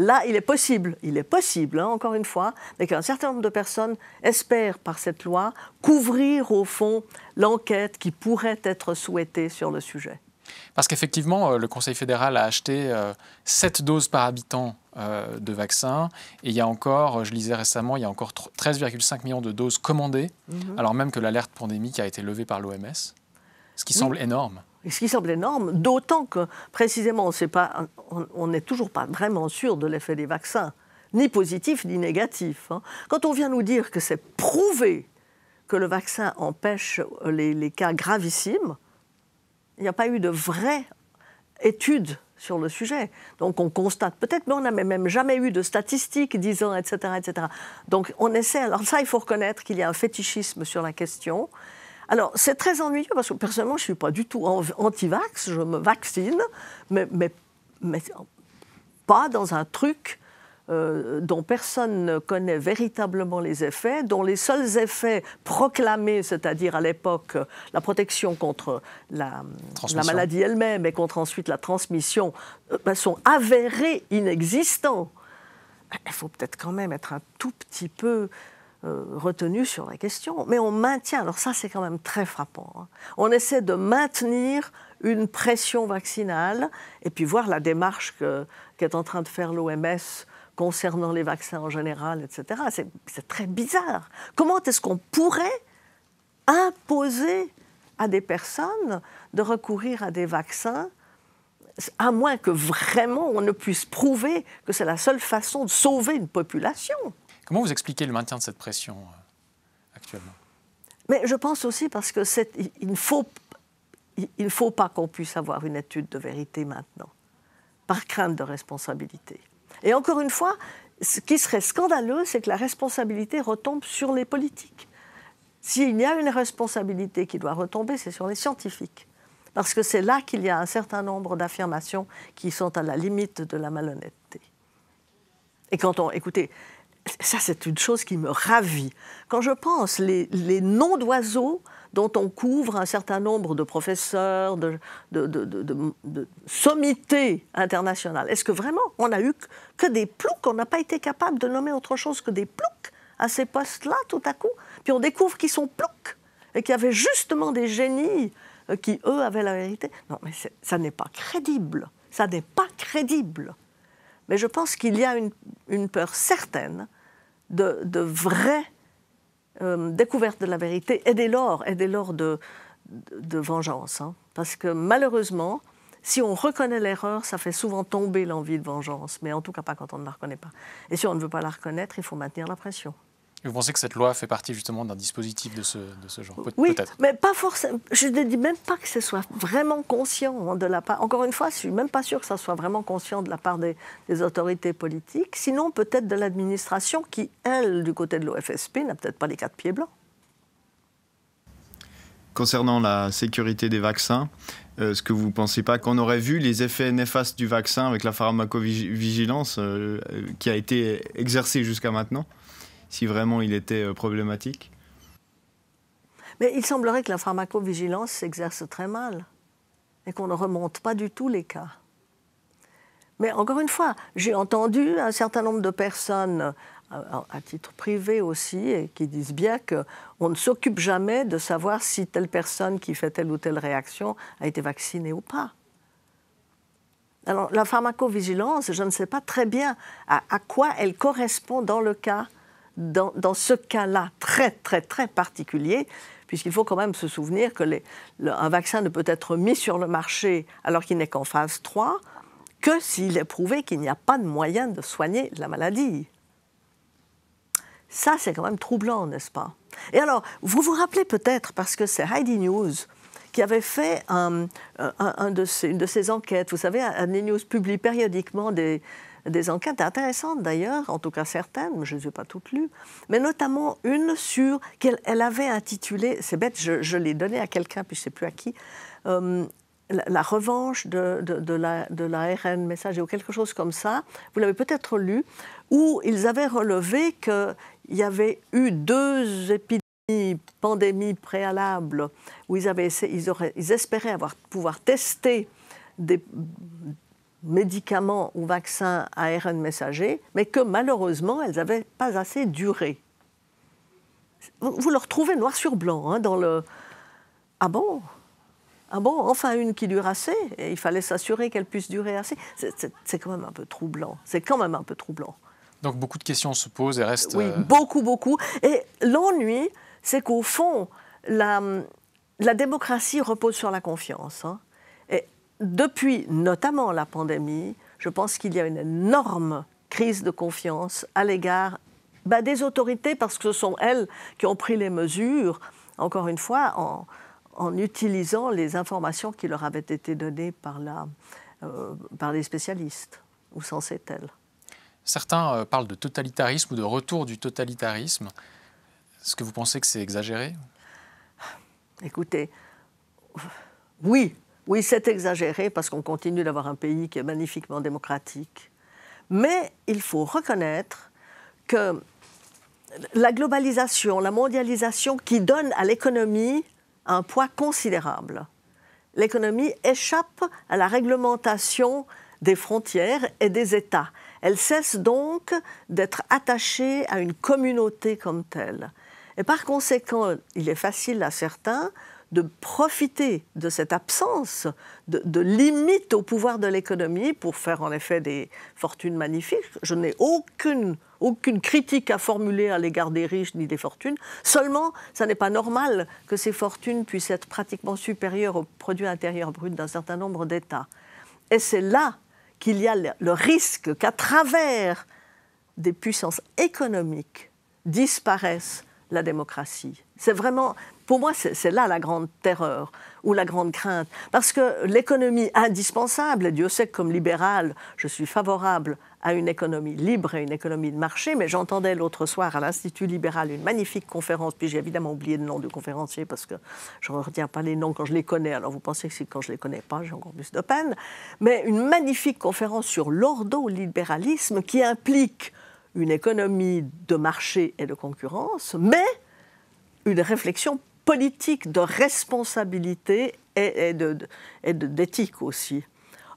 Là, il est possible, il est possible, hein, encore une fois, mais qu'un certain nombre de personnes espèrent par cette loi couvrir au fond l'enquête qui pourrait être souhaitée sur le sujet. Parce qu'effectivement, euh, le Conseil fédéral a acheté 7 euh, doses par habitant euh, de vaccins. Et il y a encore, je lisais récemment, il y a encore 13,5 millions de doses commandées, mhm. alors même que l'alerte pandémique a été levée par l'OMS, ce qui semble énorme ce qui semble énorme, d'autant que précisément on n'est on, toujours pas vraiment sûr de l'effet des vaccins, ni positif ni négatif. Hein. Quand on vient nous dire que c'est prouvé que le vaccin empêche les, cas gravissimes, il n'y a pas eu de vraie étude sur le sujet. Donc on constate peut-être, mais on n'a même jamais eu de statistiques disant, etc., etc. Donc on essaie, alors ça, il faut reconnaître qu'il y a un fétichisme sur la question alors, c'est très ennuyeux parce que personnellement, je ne suis pas du tout anti-vax, je me vaccine, mais, mais, pas dans un truc euh, dont personne ne connaît véritablement les effets, dont les seuls effets proclamés, c'est-à-dire à, l'époque la protection contre la, maladie elle-même et contre ensuite la transmission, euh, ben, sont avérés inexistants. Il faut peut-être quand même être un tout petit peu euh, retenu sur la question. Mais on maintient, alors ça c'est quand même très frappant, hein. on essaie de maintenir une pression vaccinale et puis voir la démarche qu'est est en train de faire l'OMS concernant les vaccins en général, etc. C'est très bizarre. Comment est-ce qu'on pourrait imposer à des personnes de recourir à des vaccins à moins que vraiment on ne puisse prouver que c'est la seule façon de sauver une population. Comment vous expliquez le maintien de cette pression euh, actuellement Mais je pense aussi parce que il ne faut, il faut pas qu'on puisse avoir une étude de vérité maintenant, par crainte de responsabilité. Et encore une fois, ce qui serait scandaleux, c'est que la responsabilité retombe sur les politiques. S'il y a une responsabilité qui doit retomber, c'est sur les scientifiques. Parce que c'est là qu'il y a un certain nombre d'affirmations qui sont à la limite de la malhonnêteté. Et quand on, écoutez, ça, c'est une chose qui me ravit. Quand je pense les, noms d'oiseaux dont on couvre un certain nombre de professeurs, de, sommités internationales, est-ce que vraiment on a eu que des ploucs On n'a pas été capable de nommer autre chose que des ploucs à ces postes-là, tout à coup Puis on découvre qu'ils sont ploucs et qu'il y avait justement des génies euh, qui, eux, avaient la vérité. Non, mais ça n'est pas crédible. Ça n'est pas crédible. Mais je pense qu'il y a une peur certaine de, vraies euh, découvertes de la vérité et dès lors, et dès lors de, vengeance. Hein. Parce que malheureusement, si on reconnaît l'erreur, ça fait souvent tomber l'envie de vengeance, mais en tout cas pas quand on ne la reconnaît pas. Et si on ne veut pas la reconnaître, il faut maintenir la pression. Vous pensez que cette loi fait partie justement d'un dispositif de ce, de ce genre Oui, mais pas forcément. Je ne dis même pas que ce soit vraiment conscient hein, de la part. Encore une fois, je ne suis même pas sûr que ça soit vraiment conscient de la part des, autorités politiques. Sinon, peut-être de l'administration qui, elle, du côté de l'OFSP, n'a peut-être pas les quatre pieds blancs. Concernant la sécurité des vaccins, euh, est ce que vous ne pensez pas qu'on aurait vu les effets néfastes du vaccin avec la pharmacovigilance euh, euh, qui a été exercée jusqu'à maintenant si vraiment il était euh, problématique Mais il semblerait que la pharmacovigilance s'exerce très mal et qu'on ne remonte pas du tout les cas. Mais encore une fois, j'ai entendu un certain nombre de personnes euh, à titre privé aussi, et qui disent bien qu'on ne s'occupe jamais de savoir si telle personne qui fait telle ou telle réaction a été vaccinée ou pas. Alors la pharmacovigilance, je ne sais pas très bien à quoi elle correspond dans le cas dans, ce cas-là très, très, très particulier, puisqu'il faut quand même se souvenir que un vaccin ne peut être mis sur le marché alors qu'il n'est qu'en phase 3 que s'il est prouvé qu'il n'y a pas de moyen de soigner la maladie. Ça, c'est quand même troublant, n'est-ce pas Et alors, vous vous rappelez peut-être, parce que c'est Heidi News qui avait fait un, de ces, une de ses enquêtes. Vous savez, Heidi News publie périodiquement des, des enquêtes intéressantes d'ailleurs, en tout cas certaines, je ne les ai pas toutes lues, mais notamment une sur qu'elle avait intitulée, c'est bête, je, l'ai donnée à quelqu'un, puis je ne sais plus à qui, euh, la, revanche de, de, la, de la RN messager ou quelque chose comme ça, vous l'avez peut-être lu, où ils avaient relevé qu'il y avait eu deux épidémies pandémie préalable où ils, avaient ils, espéraient avoir, pouvoir tester des, médicaments ou vaccins à ARN messager, mais que malheureusement, elles n'avaient pas assez duré. Vous, le retrouvez noir sur blanc hein, dans le... Ah bon Ah bon Enfin une qui dure assez et il fallait s'assurer qu'elle puisse durer assez. C'est quand même un peu troublant. C'est quand même un peu troublant. Donc beaucoup de questions se posent et restent... Oui, euh, beaucoup, beaucoup. Et l'ennui, c'est qu'au fond, la, la démocratie repose sur la confiance. Hein depuis notamment la pandémie, je pense qu'il y a une énorme crise de confiance à l'égard bah, des autorités, parce que ce sont elles qui ont pris les mesures, encore une fois, en, utilisant les informations qui leur avaient été données par, la, euh, par les spécialistes, ou censées-elles. Certains euh, parlent de totalitarisme ou de retour du totalitarisme. Est-ce que vous pensez que c'est exagéré Écoutez, oui, oui, c'est exagéré parce qu'on continue d'avoir un pays qui est magnifiquement démocratique. Mais il faut reconnaître que la globalisation, la mondialisation qui donne à l'économie un poids considérable. L'économie échappe à la réglementation des frontières et des États. Elle cesse donc d'être attachée à une communauté comme telle. Et par conséquent, il est facile à certains de profiter de cette absence de, limite au pouvoir de l'économie pour faire en effet des fortunes magnifiques. Je n'ai aucune, aucune critique à formuler à l'égard des riches ni des fortunes. Seulement, ça n'est pas normal que ces fortunes puissent être pratiquement supérieures au produit intérieur brut d'un certain nombre d'États. Et c'est là qu'il y a le risque qu'à travers des puissances économiques disparaisse la démocratie. C'est vraiment pour moi, c'est là la grande terreur ou la grande crainte. Parce que l'économie indispensable, et Dieu sait que comme libéral, je suis favorable à une économie libre et une économie de marché, mais j'entendais l'autre soir à l'Institut libéral une magnifique conférence, puis j'ai évidemment oublié le nom du conférencier parce que je ne retiens pas les noms quand je les connais, alors vous pensez que c'est quand je ne les connais pas, j'ai encore plus de peine, mais une magnifique conférence sur l'ordo-libéralisme qui implique une économie de marché et de concurrence, mais une réflexion politique de responsabilité et, et d'éthique aussi.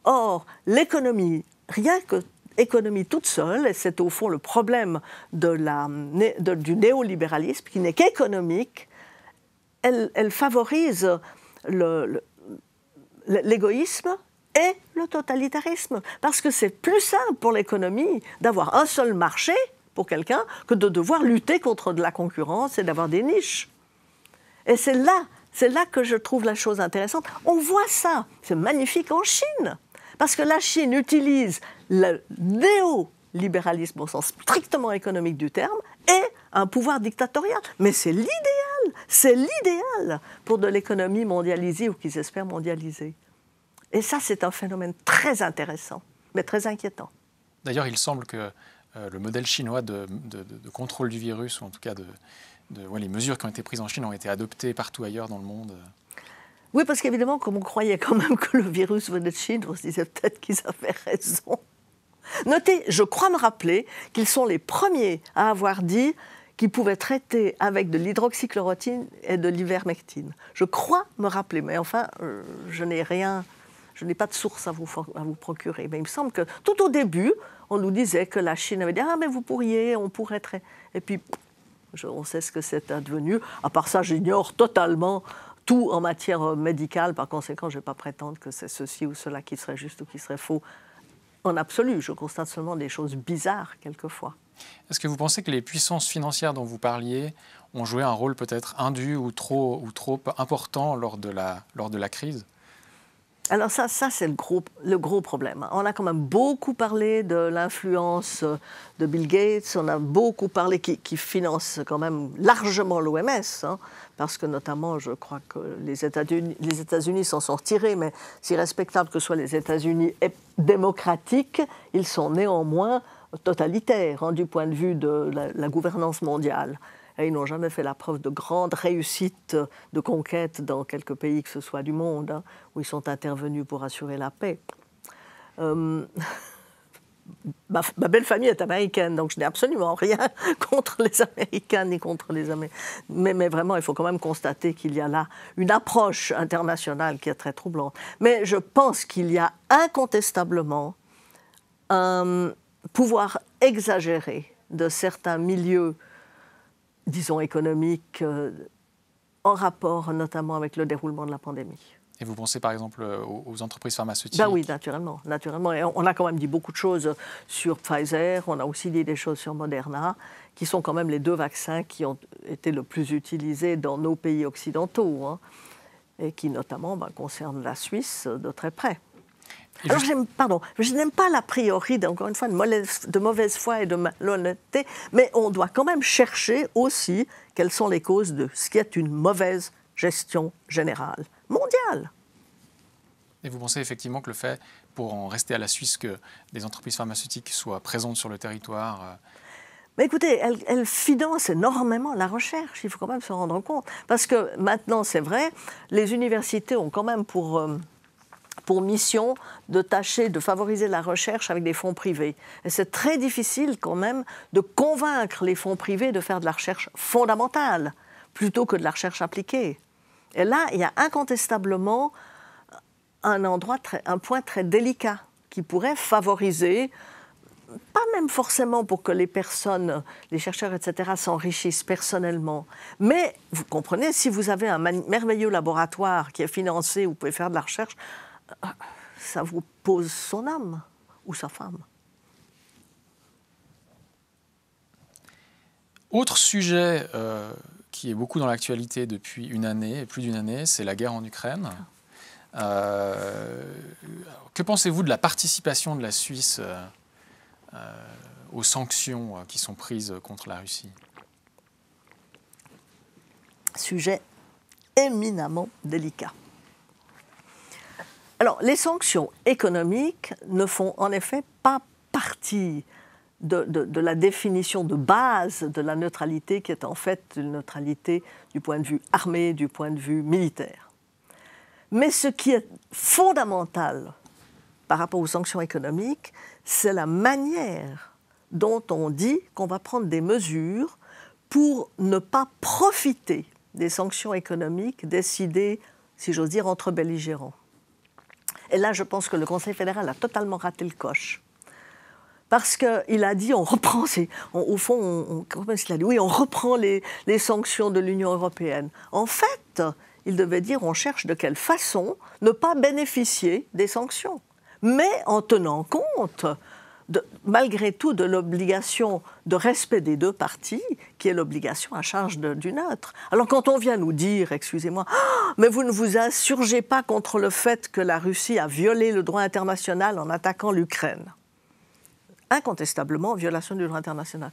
Or, l'économie, rien que économie toute seule, et c'est au fond le problème de la, du néolibéralisme, qui n'est qu'économique, elle, elle, favorise l'égoïsme et le totalitarisme. Parce que c'est plus simple pour l'économie d'avoir un seul marché pour quelqu'un que de devoir lutter contre de la concurrence et d'avoir des niches. Et c'est là, c'est là que je trouve la chose intéressante. On voit ça, c'est magnifique en Chine, parce que la Chine utilise le néolibéralisme au sens strictement économique du terme et un pouvoir dictatorial. Mais c'est l'idéal, c'est l'idéal pour de l'économie mondialisée ou qu'ils espèrent mondialiser. Et ça, c'est un phénomène très intéressant, mais très inquiétant. D'ailleurs, il semble que euh, le modèle chinois de, contrôle du virus, ou en tout cas de, ouais, les mesures qui ont été prises en Chine ont été adoptées partout ailleurs dans le monde. Oui, parce qu'évidemment, comme on croyait quand même que le virus venait de Chine, on se disait peut-être qu'ils avaient raison. Notez, je crois me rappeler qu'ils sont les premiers à avoir dit qu'ils pouvaient traiter avec de l'hydroxychlorotine et de l'ivermectine. Je crois me rappeler, mais enfin, euh, je n'ai rien, je n'ai pas de source à vous, à vous procurer. Mais il me semble que tout au début, on nous disait que la Chine avait dit Ah, mais vous pourriez, on pourrait traiter. Et puis, on sait ce que c'est advenu. À part ça, j'ignore totalement tout en matière euh, médicale. Par conséquent, je ne vais pas prétendre que c'est ceci ou cela qui serait juste ou qui serait faux. En absolu, je constate seulement des choses bizarres quelquefois. Est-ce que vous pensez que les puissances financières dont vous parliez ont joué un rôle peut-être indu ou trop, ou trop important lors de la crise alors ça, c'est le gros, le gros problème. Hein. On a quand même beaucoup parlé de l'influence euh, de Bill Gates, on a beaucoup parlé qui, finance quand même largement l'OMS, hein, parce que notamment, je crois que les États-Unis s'en sont retirés, mais si respectables que soient les États-Unis démocratiques, ils sont néanmoins totalitaires hein, du point de vue de la gouvernance mondiale et ils n'ont jamais fait la preuve de grandes réussites de conquête dans quelques pays que ce soit du monde, hein, où ils sont intervenus pour assurer la paix. Euh, ma, belle famille est américaine, donc je n'ai absolument rien contre les Américains ni contre les Américains. Mais, mais vraiment, il faut quand même constater qu'il y a là une approche internationale qui est très troublante. Mais je pense qu'il y a incontestablement un pouvoir exagéré de certains milieux disons, économiques euh, en rapport notamment avec le déroulement de la pandémie. Et vous pensez par exemple euh, aux entreprises pharmaceutiques Ben oui, naturellement. naturellement. on a quand même dit beaucoup de choses sur Pfizer, on a aussi dit des choses sur Moderna, qui sont quand même les deux vaccins qui ont été le plus utilisés dans nos pays occidentaux, hein, et qui notamment ben, concernent la Suisse de très près. Alors, j'aime, pardon, je n'aime pas l'a priori, encore une fois, de mauvaise, de mauvaise foi et de malhonnêteté, mais on doit quand même chercher aussi quelles sont les causes de ce qui est une mauvaise gestion générale mondiale. Et vous pensez effectivement que le fait, pour en rester à la Suisse, que des entreprises pharmaceutiques soient présentes sur le territoire euh, mais écoutez, elles financent énormément la recherche, il faut quand même se rendre compte. Parce que maintenant, c'est vrai, les universités ont quand même pour euh, pour mission de tâcher de favoriser la recherche avec des fonds privés. Et c'est très difficile quand même de convaincre les fonds privés de faire de la recherche fondamentale plutôt que de la recherche appliquée. Et là, il y a incontestablement un endroit, un point très délicat qui pourrait favoriser, pas même forcément pour que les personnes, les chercheurs, etc., s'enrichissent personnellement, mais vous comprenez, si vous avez un merveilleux laboratoire qui est financé, vous pouvez faire de la recherche ça vous pose son âme ou sa femme. Autre sujet euh, qui est beaucoup dans l'actualité depuis une année, plus d'une année, c'est la guerre en Ukraine. Ah. Euh, que pensez-vous de la participation de la Suisse euh, aux sanctions qui sont prises contre la Russie Sujet éminemment délicat. Alors, les sanctions économiques ne font en effet pas partie de, la définition de base de la neutralité qui est en fait une neutralité du point de vue armé, du point de vue militaire. Mais ce qui est fondamental par rapport aux sanctions économiques, c'est la manière dont on dit qu'on va prendre des mesures pour ne pas profiter des sanctions économiques décidées, si j'ose dire, entre belligérants. Et là, je pense que le Conseil fédéral a totalement raté le coche. Parce qu'il a dit, on reprend, au fond, oui, on reprend les, les sanctions de l'Union européenne. En fait, il devait dire, on cherche de quelle façon ne pas bénéficier des sanctions, mais en tenant compte malgré tout de l'obligation de respect des deux parties, qui est l'obligation à charge de, du Alors quand on vient nous dire, excusez-moi, ah, mais vous ne vous insurgez pas contre le fait que la Russie a violé le droit international en attaquant l'Ukraine, incontestablement violation du droit international.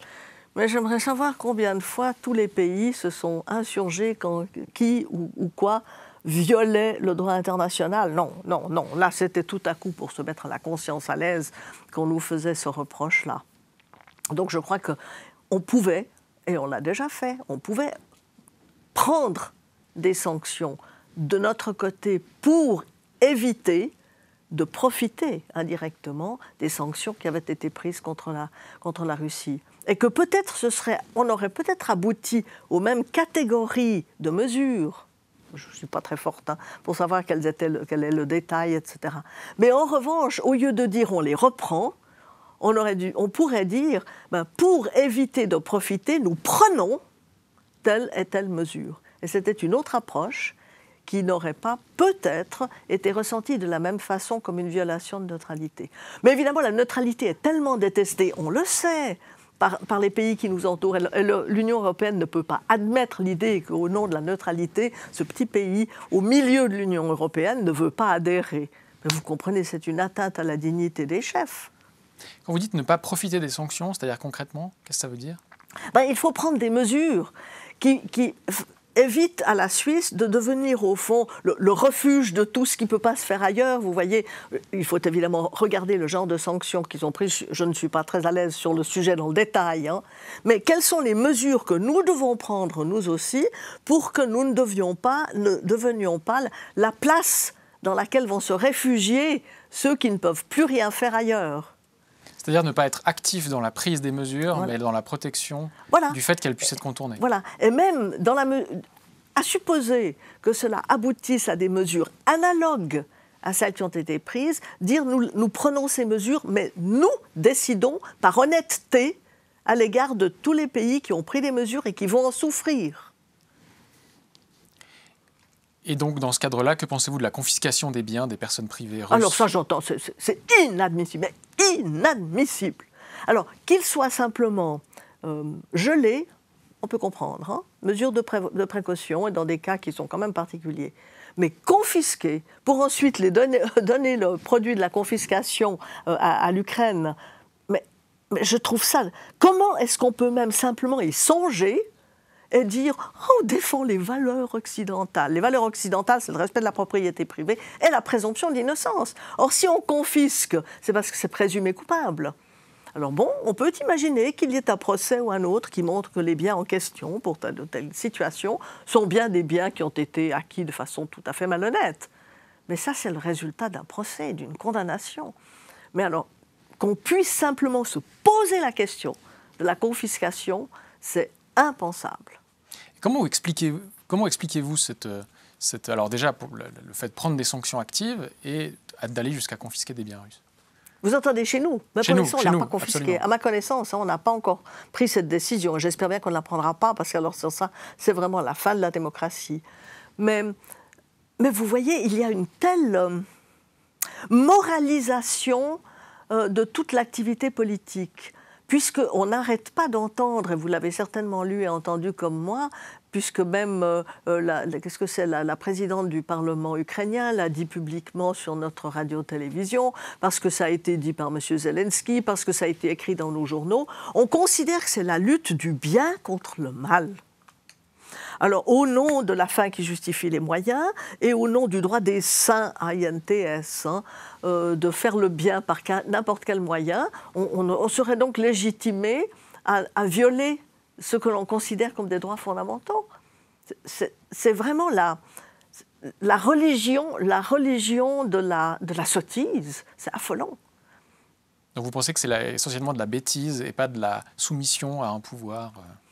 Mais j'aimerais savoir combien de fois tous les pays se sont insurgés quand, qui ou quoi violait le droit international. Non, non, non. Là, c'était tout à coup pour se mettre la conscience à l'aise qu'on nous faisait ce reproche-là. Donc je crois que on pouvait, et on l'a déjà fait, on pouvait prendre des sanctions de notre côté pour éviter de profiter indirectement des sanctions qui avaient été prises contre la, contre la Russie. Et que peut-être on aurait peut-être abouti aux mêmes catégories de mesures je ne suis pas très forte hein, pour savoir quel est le détail, etc. Mais en revanche, au lieu de dire on les reprend, on, aurait dû, on pourrait dire ben, pour éviter de profiter, nous prenons telle et telle mesure. Et c'était une autre approche qui n'aurait pas peut-être été ressentie de la même façon comme une violation de neutralité. Mais évidemment, la neutralité est tellement détestée, on le sait, par, les pays qui nous entourent. L'Union européenne ne peut pas admettre l'idée qu'au nom de la neutralité, ce petit pays, au milieu de l'Union européenne, ne veut pas adhérer. Mais vous comprenez, c'est une atteinte à la dignité des chefs. Quand vous dites ne pas profiter des sanctions, c'est-à-dire concrètement, qu'est-ce que ça veut dire ben, Il faut prendre des mesures qui évite à la Suisse de devenir au fond le, refuge de tout ce qui ne peut pas se faire ailleurs. Vous voyez, il faut évidemment regarder le genre de sanctions qu'ils ont prises. Je ne suis pas très à l'aise sur le sujet dans le détail, hein. mais quelles sont les mesures que nous devons prendre, nous aussi, pour que nous ne, devions pas, ne devenions pas la place dans laquelle vont se réfugier ceux qui ne peuvent plus rien faire ailleurs c'est-à-dire ne pas être actif dans la prise des mesures, mais dans la protection du fait qu'elles puissent être contournées. Voilà. Et même dans la à supposer que cela aboutisse à des mesures analogues à celles qui ont été prises, dire nous, nous prenons ces mesures, mais nous décidons par honnêteté à l'égard de tous les pays qui ont pris des mesures et qui vont en souffrir. Et donc, dans ce cadre-là, que pensez-vous de la confiscation des biens des personnes privées russes Alors ça, j'entends, c'est inadmissible, inadmissible. Alors, qu'il soit simplement euh, gelé, on peut comprendre, hein. mesure de, précaution et dans des cas qui sont quand même particuliers. Mais confisquer, pour ensuite les donner, le produit de la confiscation euh, à, l'Ukraine, mais je trouve ça. Comment est-ce qu'on peut même simplement y songer et dire oh, on défend les valeurs occidentales. Les valeurs occidentales, c'est le respect de la propriété privée et la présomption d'innocence. Or, si on confisque, c'est parce que c'est présumé coupable. Alors bon, on peut imaginer qu'il y ait un procès ou un autre qui montre que les biens en question, pour telle ou telle situation, sont bien des biens qui ont été acquis de façon tout à fait malhonnête. Mais ça, c'est le résultat d'un procès, d'une condamnation. Mais alors, qu'on puisse simplement se poser la question de la confiscation, c'est impensable. Comment expliquez-vous expliquez euh, cette, Alors déjà, le, fait de prendre des sanctions actives et d'aller jusqu'à confisquer des biens russes vous entendez chez nous, ma pour on n'a pas confisqué. À ma connaissance, hein, on n'a pas encore pris cette décision. J'espère bien qu'on ne la prendra pas, parce que alors sur ça, c'est vraiment la fin de la démocratie. Mais, mais vous voyez, il y a une telle euh, moralisation euh, de toute l'activité politique puisqu'on n'arrête pas d'entendre, et vous l'avez certainement lu et entendu comme moi, puisque même euh, euh, la, qu'est-ce que c'est la, la, présidente du Parlement ukrainien l'a dit publiquement sur notre radio-télévision, parce que ça a été dit par M. Zelensky, parce que ça a été écrit dans nos journaux, on considère que c'est la lutte du bien contre le mal. Alors, au nom de la fin qui justifie les moyens et au nom du droit des saints, INTS, hein, hein, euh, de faire le bien par n'importe quel moyen, on, serait donc légitimé à, violer ce que l'on considère comme des droits fondamentaux. C'est vraiment la, religion, la religion de la, de la sottise. C'est affolant. Donc vous pensez que c'est essentiellement de la bêtise et pas de la soumission à un pouvoir euh,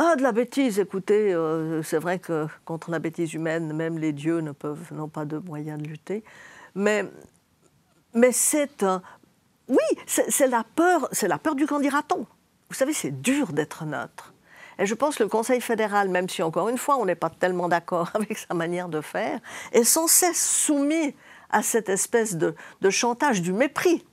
ah, de la bêtise, écoutez, euh, c'est vrai que contre la bêtise humaine, même les dieux ne peuvent, n'ont pas de moyens de lutter. Mais, mais c'est un. Oui, c'est la peur, c'est la peur du candidata-t-on Vous savez, c'est dur d'être neutre. Et je pense que le Conseil fédéral, même si encore une fois on n'est pas tellement d'accord avec sa manière de faire, est sans cesse soumis à cette espèce de chantage du mépris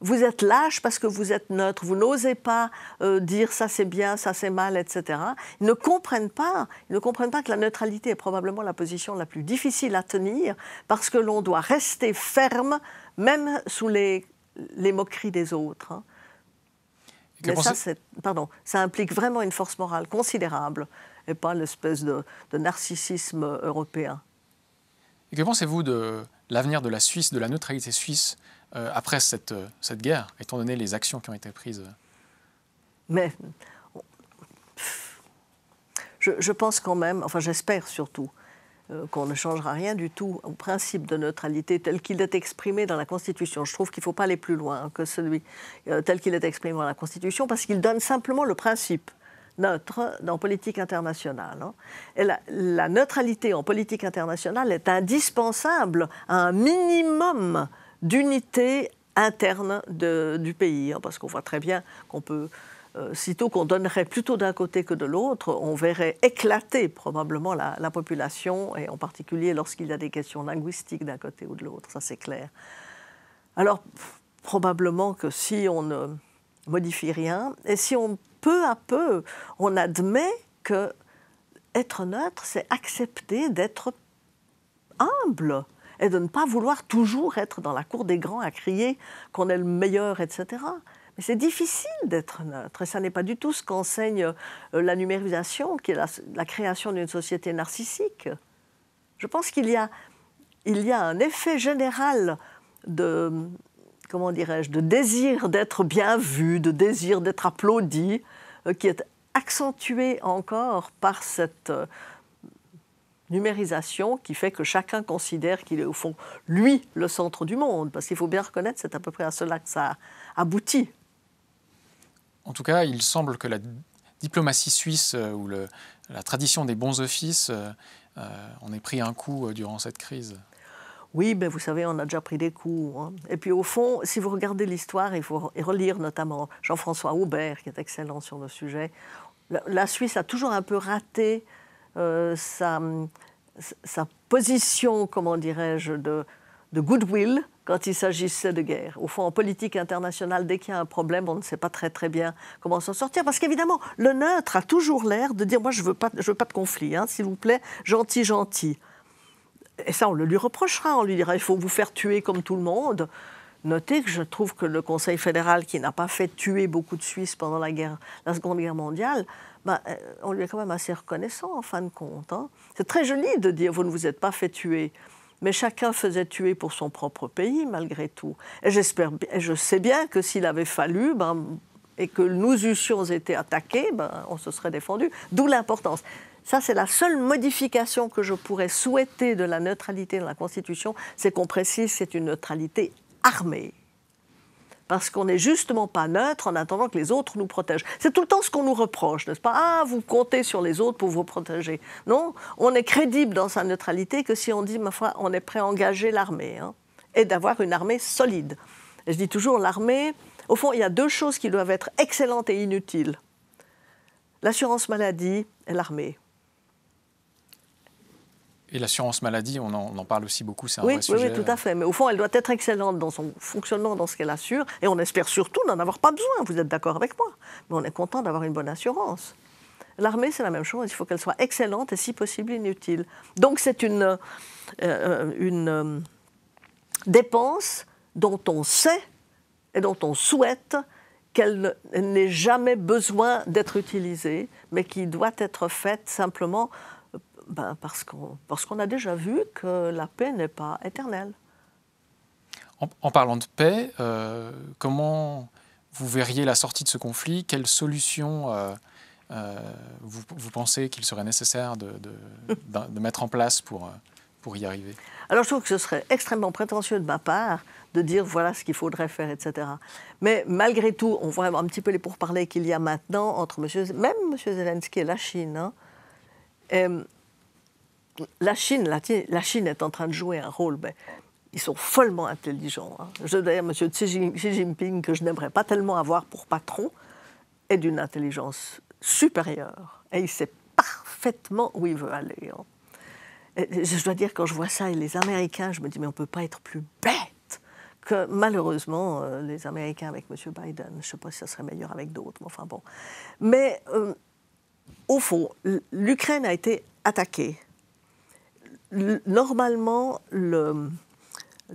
vous êtes lâche parce que vous êtes neutre, vous n'osez pas euh, dire ça c'est bien, ça c'est mal, etc. Ils ne comprennent pas, ils ne comprennent pas que la neutralité est probablement la position la plus difficile à tenir parce que l'on doit rester ferme même sous les, les moqueries des autres. Hein. ça, implique vraiment une force morale considérable et pas l'espèce de, de narcissisme européen. Et que pensez-vous de l'avenir de la Suisse, de la neutralité suisse euh, après cette, euh, cette, guerre, étant donné les actions qui ont été prises euh. Mais je, je pense quand même, enfin j'espère surtout, qu'on ne changera rien du tout au principe de neutralité tel qu'il est exprimé dans la Constitution. Je trouve qu'il ne faut pas aller plus loin que celui tel qu'il est exprimé dans la Constitution, parce qu'il donne simplement le principe neutre dans politique internationale. Hein. Et la, la, neutralité en politique internationale est indispensable à un minimum d'unité interne du pays. Hein, parce qu'on voit très bien qu'on peut, euh, sitôt qu'on donnerait plutôt d'un côté que de l'autre, on verrait éclater probablement la, population, et en particulier lorsqu'il y a des questions linguistiques d'un côté ou de l'autre, ça c'est clair. Alors, probablement que si on ne modifie rien, et si on peu à peu, on admet que être neutre, c'est accepter d'être humble et de ne pas vouloir toujours être dans la cour des grands à crier qu'on est le meilleur, etc. Mais c'est difficile d'être neutre et ça n'est pas du tout ce qu'enseigne euh, la numérisation, qui est la, la création d'une société narcissique. Je pense qu'il y a, y a un effet général de, comment dirais-je, de désir d'être bien vu, de désir d'être applaudi, euh, qui est accentué encore par cette, euh, numérisation qui fait que chacun considère qu'il est au fond, lui, le centre du monde, parce qu'il faut bien reconnaître, c'est à peu près à cela que ça aboutit. En tout cas, il semble que la diplomatie suisse euh, ou le, la tradition des bons offices on euh, euh, ait pris un coup durant cette crise. Oui, mais ben, vous savez, on a déjà pris des coups. Hein. Et puis au fond, si vous regardez l'histoire, il faut relire notamment Jean-François Aubert, qui est excellent sur le sujet, la Suisse a toujours un peu raté euh, sa, position, comment dirais-je, de, goodwill quand il s'agissait de guerre. Au fond, en politique internationale, dès qu'il y a un problème, on ne sait pas très très bien comment s'en sortir. Parce qu'évidemment, le neutre a toujours l'air de dire, moi je ne veux, pas, veux pas de conflit, hein, s'il vous plaît, gentil, gentil. Et ça, on le lui reprochera, on lui dira, il faut vous faire tuer comme tout le monde noter que je trouve que le Conseil fédéral, qui n'a pas fait tuer beaucoup de Suisses pendant la, Seconde Guerre mondiale, ben, euh, on lui est quand même assez reconnaissant en fin de compte. Hein. C'est très joli de dire vous ne vous êtes pas fait tuer. Mais chacun faisait tuer pour son propre pays, malgré tout. Et, j'espère, je sais bien que s'il avait fallu, ben, et que nous eussions été attaqués, ben, on se serait défendu. D'où l'importance. Ça, c'est la seule modification que je pourrais souhaiter de la neutralité dans la Constitution, c'est qu'on précise c'est une neutralité Armée. parce qu'on n'est justement pas neutre en attendant que les autres nous protègent. C'est tout le temps ce qu'on nous reproche, n'est-ce pas Ah, vous comptez sur les autres pour vous protéger. Non, on est crédible dans sa neutralité que si on dit, ma foi, on est prêt à engager l'armée, hein, et d'avoir une armée solide. Et je dis toujours, l'armée, au fond, il y a deux choses qui doivent être excellentes et inutiles. L'assurance maladie et l'armée. Et l'assurance maladie, on en, parle aussi beaucoup, c'est un vrai sujet. Oui, oui, tout à fait. Mais au fond, elle doit être excellente dans son fonctionnement, dans ce qu'elle assure, et on espère surtout n'en avoir pas besoin. Vous êtes d'accord avec moi Mais on est content d'avoir une bonne assurance. L'armée, c'est la même chose. Il faut qu'elle soit excellente et, si possible, inutile. Donc, c'est une, euh, euh, une euh, dépense dont on sait et dont on souhaite qu'elle n'ait jamais besoin d'être utilisée, mais qui doit être faite simplement ben, parce qu'on qu'on a déjà vu que la paix n'est pas éternelle. En, parlant de paix, euh, comment vous verriez la sortie de ce conflit Quelles solutions euh, euh, vous, pensez qu'il serait nécessaire de, de, mettre en place pour, pour y arriver Alors je trouve que ce serait extrêmement prétentieux de ma part de dire voilà ce qu'il faudrait faire, etc. Mais malgré tout, on voit un petit peu les pourparlers qu'il y a maintenant entre monsieur, même M. Zelensky et la Chine. Hein la Chine, la, Chine est en train de jouer un rôle. Mais ben, ils sont follement intelligents. Hein. Je D'ailleurs, M. Xi Jinping, que je n'aimerais pas tellement avoir pour patron, est d'une intelligence supérieure. Et il sait parfaitement où il veut aller. Hein. je dois dire, quand je vois ça et les Américains, je me dis, mais on ne peut pas être plus bête que malheureusement euh, les Américains avec M. Biden. Je ne sais pas si ça serait meilleur avec d'autres, mais enfin bon. Mais euh, au fond, l'Ukraine a été attaquée normalement, le,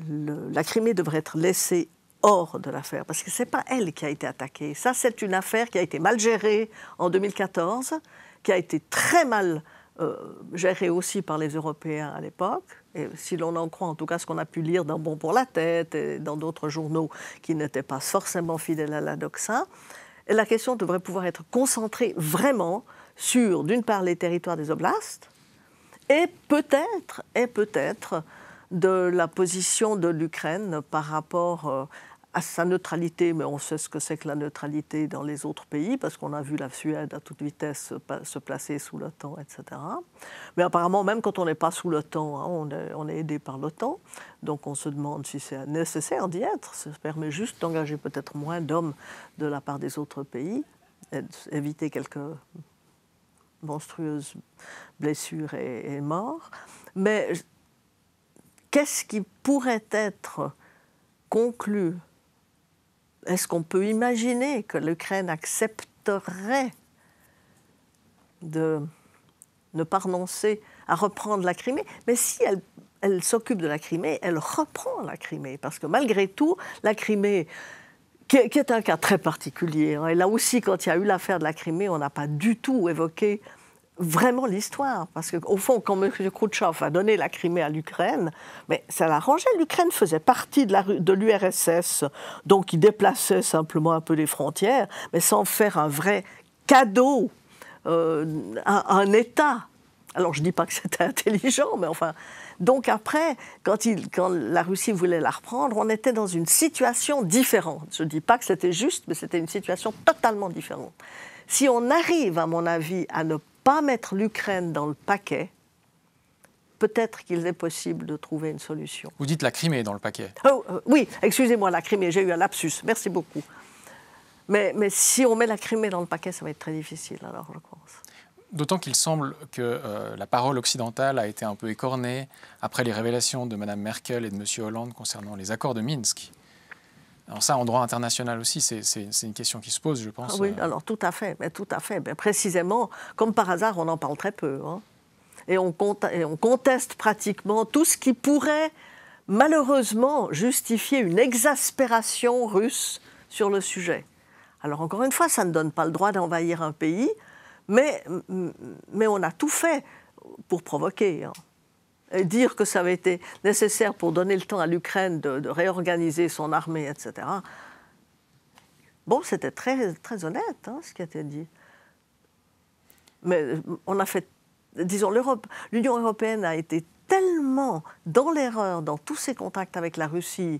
la Crimée devrait être laissée hors de l'affaire, parce que ce n'est pas elle qui a été attaquée. Ça, c'est une affaire qui a été mal gérée en 2014, qui a été très mal euh, gérée aussi par les Européens à l'époque. Et si l'on en croit, en tout cas, ce qu'on a pu lire dans Bon pour la tête et dans d'autres journaux qui n'étaient pas forcément fidèles à la doxa, la question devrait pouvoir être concentrée vraiment sur, d'une part, les territoires des oblasts, et peut-être, et peut-être de la position de l'Ukraine par rapport euh, à sa neutralité, mais on sait ce que c'est que la neutralité dans les autres pays, parce qu'on a vu la Suède à toute vitesse se placer sous l'OTAN, etc. Mais apparemment, même quand on n'est pas sous l'OTAN, hein, on, est, aidé par l'OTAN, donc on se demande si c'est nécessaire d'y être. Ça permet juste d'engager peut-être moins d'hommes de la part des autres pays, éviter quelques monstrueuse blessure et, morts, mort. Mais qu'est-ce qui pourrait être conclu Est-ce qu'on peut imaginer que l'Ukraine accepterait de ne pas renoncer à reprendre la Crimée Mais si elle s'occupe de la Crimée, elle reprend la Crimée, parce que malgré tout, la Crimée qui est, un cas très particulier. Hein. Et là aussi, quand il y a eu l'affaire de la Crimée, on n'a pas du tout évoqué vraiment l'histoire. Parce qu'au fond, quand M. Khrouchtchev a donné la Crimée à l'Ukraine, mais ça l'arrangeait. L'Ukraine faisait partie de l'URSS, donc il déplaçait simplement un peu les frontières, mais sans faire un vrai cadeau euh, à, un État. Alors je ne dis pas que c'était intelligent, mais enfin, donc après, quand, quand la Russie voulait la reprendre, on était dans une situation différente. Je ne dis pas que c'était juste, mais c'était une situation totalement différente. Si on arrive, à mon avis, à ne pas mettre l'Ukraine dans le paquet, peut-être qu'il est possible de trouver une solution. Vous dites la Crimée dans le paquet. Oh, euh, oui, excusez-moi, la Crimée, j'ai eu un lapsus, merci beaucoup. Mais, mais si on met la Crimée dans le paquet, ça va être très difficile, alors je pense. D'autant qu'il semble que euh, la parole occidentale a été un peu écornée après les révélations de Mme Merkel et de M. Hollande concernant les accords de Minsk. Alors ça, en droit international aussi, c'est une question qui se pose, je pense. Ah oui, euh. alors tout à fait, mais tout à fait. précisément, comme par hasard, on en parle très peu. Hein. Et, et on conteste pratiquement tout ce qui pourrait malheureusement justifier une exaspération russe sur le sujet. Alors encore une fois, ça ne donne pas le droit d'envahir un pays, mais, on a tout fait pour provoquer. Hein. Et dire que ça avait été nécessaire pour donner le temps à l'Ukraine de, réorganiser son armée, etc. Bon, c'était très, très honnête hein, ce qui a été dit. Mais on a fait, disons, l'Union européenne a été tellement dans l'erreur dans tous ses contacts avec la Russie.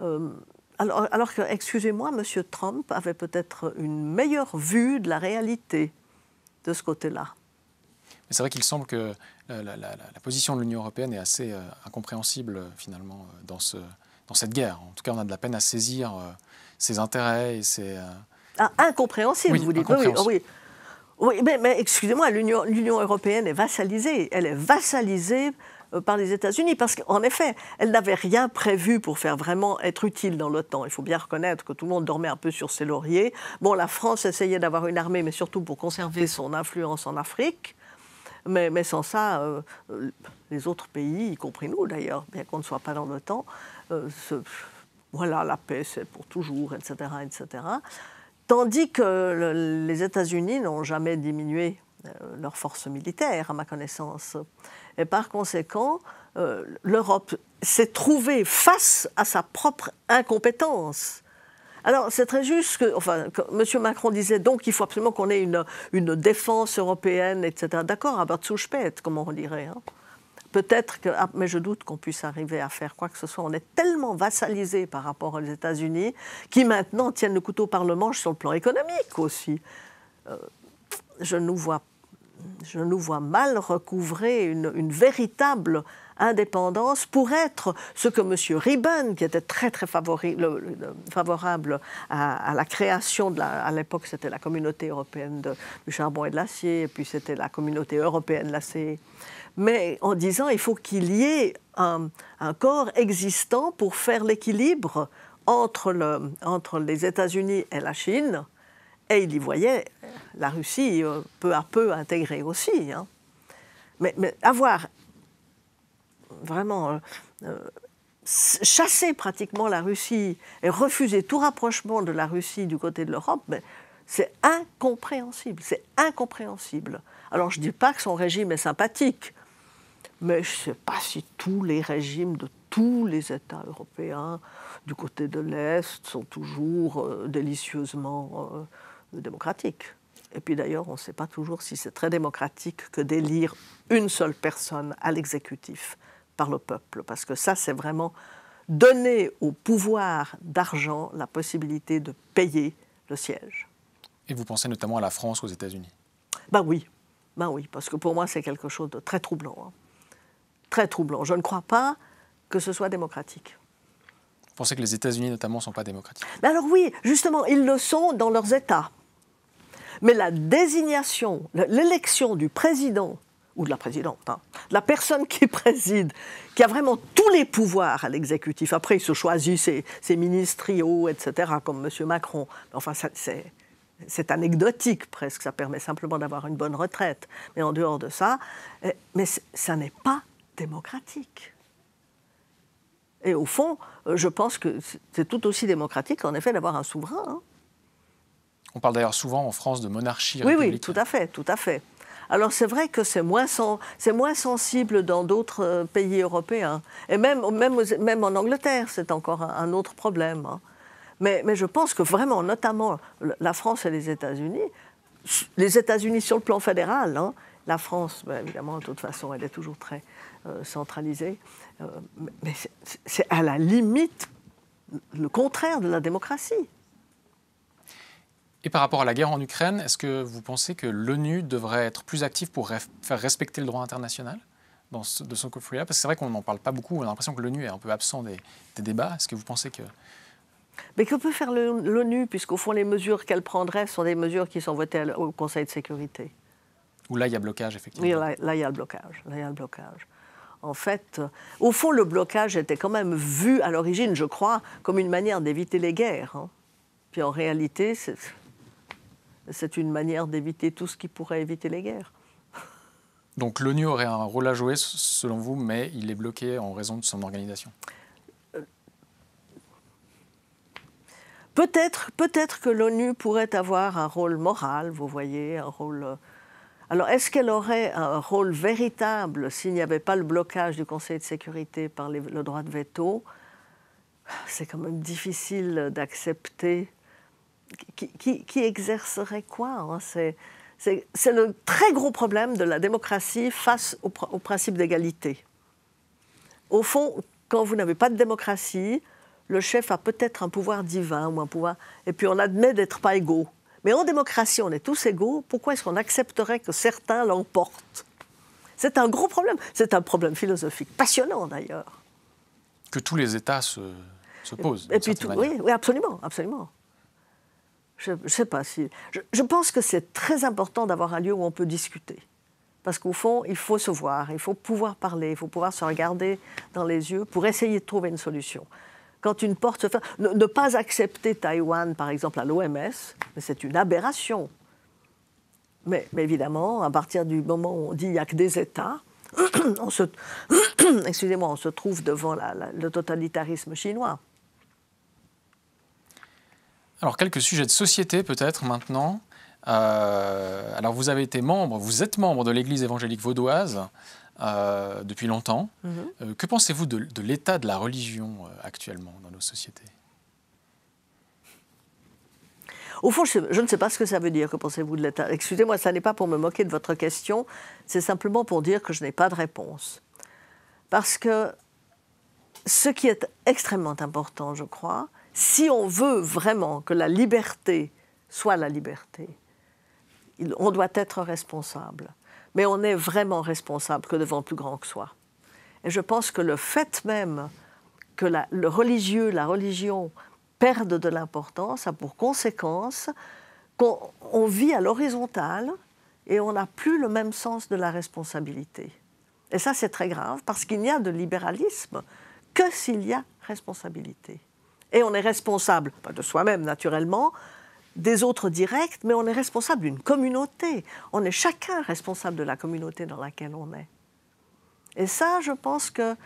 Euh, alors, alors que, excusez-moi, M. Trump avait peut-être une meilleure vue de la réalité de ce côté-là. Mais c'est vrai qu'il semble que euh, la, position de l'Union européenne est assez euh, incompréhensible euh, finalement dans, ce, dans cette guerre. En tout cas, on a de la peine à saisir ses intérêts et ses... Ah, incompréhensible, vous dites. Oui, oui. mais, mais excusez-moi, l'Union européenne est vassalisée. Elle est vassalisée euh, par les États-Unis, parce qu'en effet, elle n'avait rien prévu pour faire vraiment être utile dans l'OTAN. Il faut bien reconnaître que tout le monde dormait un peu sur ses lauriers. Bon, la France essayait d'avoir une armée, mais surtout pour conserver son influence en Afrique. Mais, sans ça, euh, euh, les autres pays, y compris nous d'ailleurs, bien qu'on ne soit pas dans l'OTAN, voilà, la paix c'est pour toujours, etc., etc. Tandis que les États-Unis n'ont jamais diminué euh, leurs forces militaires, à ma connaissance. Et par conséquent, euh, l'Europe s'est trouvée face à sa propre incompétence. Alors, c'est très juste que, enfin, M. Macron disait donc qu'il faut absolument qu'on ait une, une, défense européenne, etc. D'accord, à pète, comment on dirait. Hein. Peut-être que, ah, mais je doute qu'on puisse arriver à faire quoi que ce soit. On est tellement vassalisé par rapport aux États-Unis qui maintenant tiennent le couteau par le manche sur le plan économique aussi. Euh, je nous vois, je nous mal recouvrer une, véritable indépendance pour être ce que M. Ribbon, qui était très favorable à, la création de à l'époque c'était la communauté européenne du charbon et de l'acier, et puis c'était la communauté européenne de l'acier, mais en disant il faut qu'il y ait un, corps existant pour faire l'équilibre entre les États-Unis et la Chine et il y voyait euh, la Russie euh, peu à peu intégrée aussi. Hein. Mais, avoir vraiment euh, chassé pratiquement la Russie et refusé tout rapprochement de la Russie du côté de l'Europe, c'est incompréhensible. C'est incompréhensible. Alors je ne dis pas que son régime est sympathique, mais je ne sais pas si tous les régimes de tous les États européens du côté de l'Est sont toujours délicieusement démocratique. Et puis d'ailleurs, on ne sait pas toujours si c'est très démocratique que d'élire une seule personne à l'exécutif par le peuple, parce que ça, c'est vraiment donner au pouvoir d'argent la possibilité de payer le siège. Et vous pensez notamment à la France, aux États-Unis Ben oui, ben oui, parce que pour moi, c'est quelque chose de très troublant. Hein. Très troublant. Je ne crois pas que ce soit démocratique. Vous pensez que les États-Unis, notamment, ne sont pas démocratiques ben Alors oui, justement, ils le sont dans leurs États mais la désignation, l'élection du président ou de la présidente, hein, la personne qui préside, qui a vraiment tous les pouvoirs à l'exécutif. Après, il se choisit ses, ses ministriaux, etc., comme M. Macron. Enfin, c'est anecdotique presque, ça permet simplement d'avoir une bonne retraite. Mais en dehors de ça, eh, mais ça n'est pas démocratique. Et au fond, euh, je pense que c'est tout aussi démocratique, en effet, d'avoir un souverain. Hein. On parle d'ailleurs souvent en France de monarchie. Oui, oui, tout à fait, tout à fait. Alors c'est vrai que c'est moins, moins sensible dans d'autres euh, pays européens. Et même, même, même en Angleterre, c'est encore un, autre problème. Hein. Mais, je pense que vraiment, notamment la France et les États-Unis, les États-Unis sur le plan fédéral, hein, la France, bah, évidemment, de toute façon, elle est toujours très euh, centralisée, euh, mais c'est à la limite le contraire de la démocratie. Et par rapport à la guerre en Ukraine, est-ce que vous pensez que l'ONU devrait être plus active pour faire respecter le droit international dans ce, de son conflit-là Parce que c'est vrai qu'on n'en parle pas beaucoup, on a l'impression que l'ONU est un peu absent des, débats. Est-ce que vous pensez que... Mais que peut faire l'ONU, puisqu'au fond, les mesures qu'elle prendrait sont des mesures qui sont votées au Conseil de sécurité Où là, il y a blocage, effectivement. Oui, là, il y a le blocage. Là, il y a blocage en fait, euh, au fond, le blocage était quand même vu à l'origine, je crois, comme une manière d'éviter les guerres. Hein. Puis en réalité, c'est une manière d'éviter tout ce qui pourrait éviter les guerres. Donc l'ONU aurait un rôle à jouer, selon vous, mais il est bloqué en raison de son organisation euh, Peut-être, que l'ONU pourrait avoir un rôle moral, vous voyez, un rôle. Euh, alors, est-ce qu'elle aurait un rôle véritable s'il n'y avait pas le blocage du Conseil de sécurité par le droit de veto C'est quand même difficile d'accepter qui, qui, exercerait quoi hein, c'est, le très gros problème de la démocratie face au, principe d'égalité. Au fond, quand vous n'avez pas de démocratie, le chef a peut-être un pouvoir divin ou un pouvoir. Et puis on admet d'être pas égaux. Mais en démocratie, on est tous égaux. Pourquoi est-ce qu'on accepterait que certains l'emportent C'est un gros problème. C'est un problème philosophique, passionnant d'ailleurs. Que tous les États se, posent. Et, puis oui, oui, absolument, absolument. Je ne sais pas si. Je, pense que c'est très important d'avoir un lieu où on peut discuter. Parce qu'au fond, il faut se voir, il faut pouvoir parler, il faut pouvoir se regarder dans les yeux pour essayer de trouver une solution. Quand une porte se ne, pas accepter Taïwan, par exemple, à l'OMS, c'est une aberration. Mais, évidemment, à partir du moment où on dit qu'il n'y a que des États, on se, excusez-moi, on se trouve devant le totalitarisme chinois. Alors, quelques sujets de société peut-être maintenant. Euh, alors, vous avez été membre, vous êtes membre de l'Église évangélique vaudoise euh, depuis longtemps. Mhm. Euh, que pensez-vous de, l'état de la religion actuellement dans nos sociétés au fond, je, ne sais pas ce que ça veut dire. Que pensez-vous de l'État Excusez-moi, ça n'est pas pour me moquer de votre question, c'est simplement pour dire que je n'ai pas de réponse. Parce que ce qui est extrêmement important, je crois, si on veut vraiment que la liberté soit la liberté, on doit être responsable. Mais on est vraiment responsable que devant plus grand que soi. Et je pense que le fait même que le religieux, la religion perde de l'importance a pour conséquence qu'on vit à l'horizontale et on n'a plus le même sens de la responsabilité. Et ça, c'est très grave parce qu'il n'y a de libéralisme que s'il y a responsabilité. Et on est responsable, pas de soi-même naturellement, des autres directs, mais on est responsable d'une communauté. On est chacun responsable de la communauté dans laquelle on est. Et ça, je pense que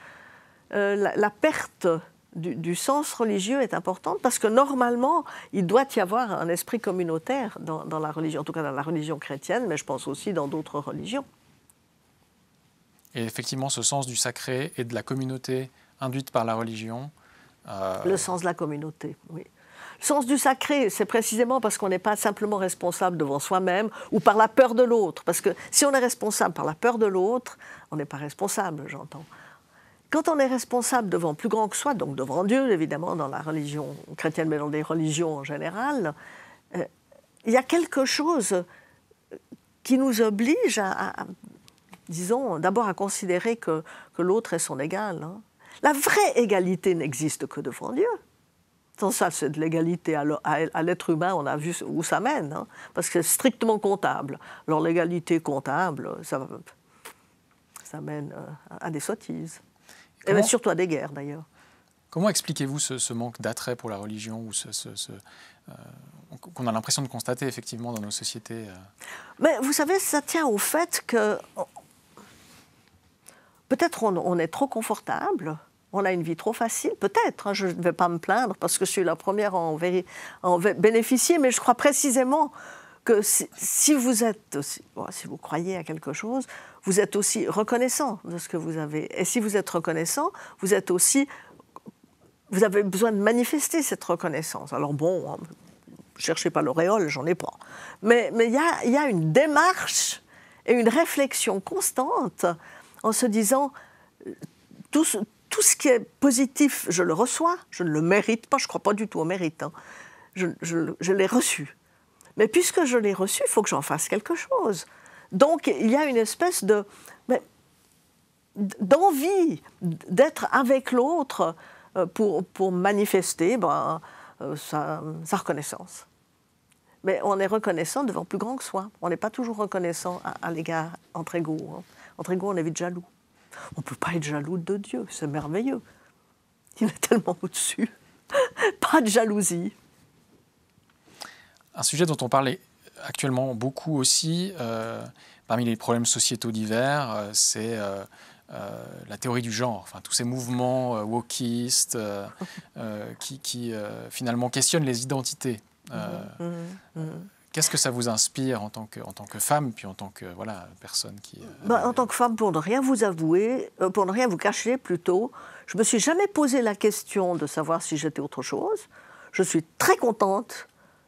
euh, la, perte du, sens religieux est importante parce que normalement, il doit y avoir un esprit communautaire dans, dans la religion, en tout cas dans la religion chrétienne, mais je pense aussi dans d'autres religions. Et effectivement, ce sens du sacré et de la communauté induite par la religion euh, Le sens de la communauté, oui. Le sens du sacré, c'est précisément parce qu'on n'est pas simplement responsable devant soi-même ou par la peur de l'autre. Parce que si on est responsable par la peur de l'autre, on n'est pas responsable, j'entends. Quand on est responsable devant plus grand que soi, donc devant Dieu, évidemment, dans la religion chrétienne, mais dans des religions en général, euh, il y a quelque chose qui nous oblige à, disons, d'abord à considérer que, l'autre est son égal. Hein. La vraie égalité n'existe que devant Dieu. Tant ça, c'est de l'égalité à l'être humain, on a vu où ça mène, hein. parce que c'est strictement comptable. Alors l'égalité comptable, ça, mène euh, à des sottises. Et, surtout à des guerres d'ailleurs. Comment expliquez-vous ce, manque d'attrait pour la religion ou euh, qu'on a l'impression de constater effectivement dans nos sociétés euh Mais vous savez, ça tient au fait que Peut-être on, est trop confortable, on a une vie trop facile, peut-être. Hein, je ne vais pas me plaindre parce que je suis la première à en, bénéficier, mais je crois précisément que si, vous êtes aussi, si vous croyez à quelque chose, vous êtes aussi reconnaissant de ce que vous avez. Et si vous êtes reconnaissant, vous êtes aussi, vous avez besoin de manifester cette reconnaissance. Alors bon, hein, cherchez pas l'auréole, j'en ai pas. Mais il y a une démarche et une réflexion constante en se disant tout ce, qui est positif, je le reçois, je ne le mérite pas, je ne crois pas du tout au mérite. Hein. Je, l'ai reçu. Mais puisque je l'ai reçu, il faut que j'en fasse quelque chose. Donc il y a une espèce de d'envie d'être avec l'autre euh, pour, manifester ben, euh, sa, reconnaissance. Mais on est reconnaissant devant plus grand que soi. On n'est pas toujours reconnaissant à, l'égard entre égaux on avait on jaloux. On ne peut pas être jaloux de Dieu, c'est merveilleux. Il est tellement au-dessus. pas de jalousie. Un sujet dont on parlait actuellement beaucoup aussi, euh, parmi les problèmes sociétaux divers, euh, c'est euh, la théorie du genre, enfin, tous ces mouvements wokistes qui, finalement questionnent les identités. Mmh, mmh, mmh. Qu'est-ce que ça vous inspire en tant que, en tant que femme, puis en tant que voilà, personne qui... Euh, bah, en tant que femme, pour ne rien vous avouer, euh, pour ne rien vous cacher plutôt, je ne me suis jamais posé la question de savoir si j'étais autre chose. Je suis très contente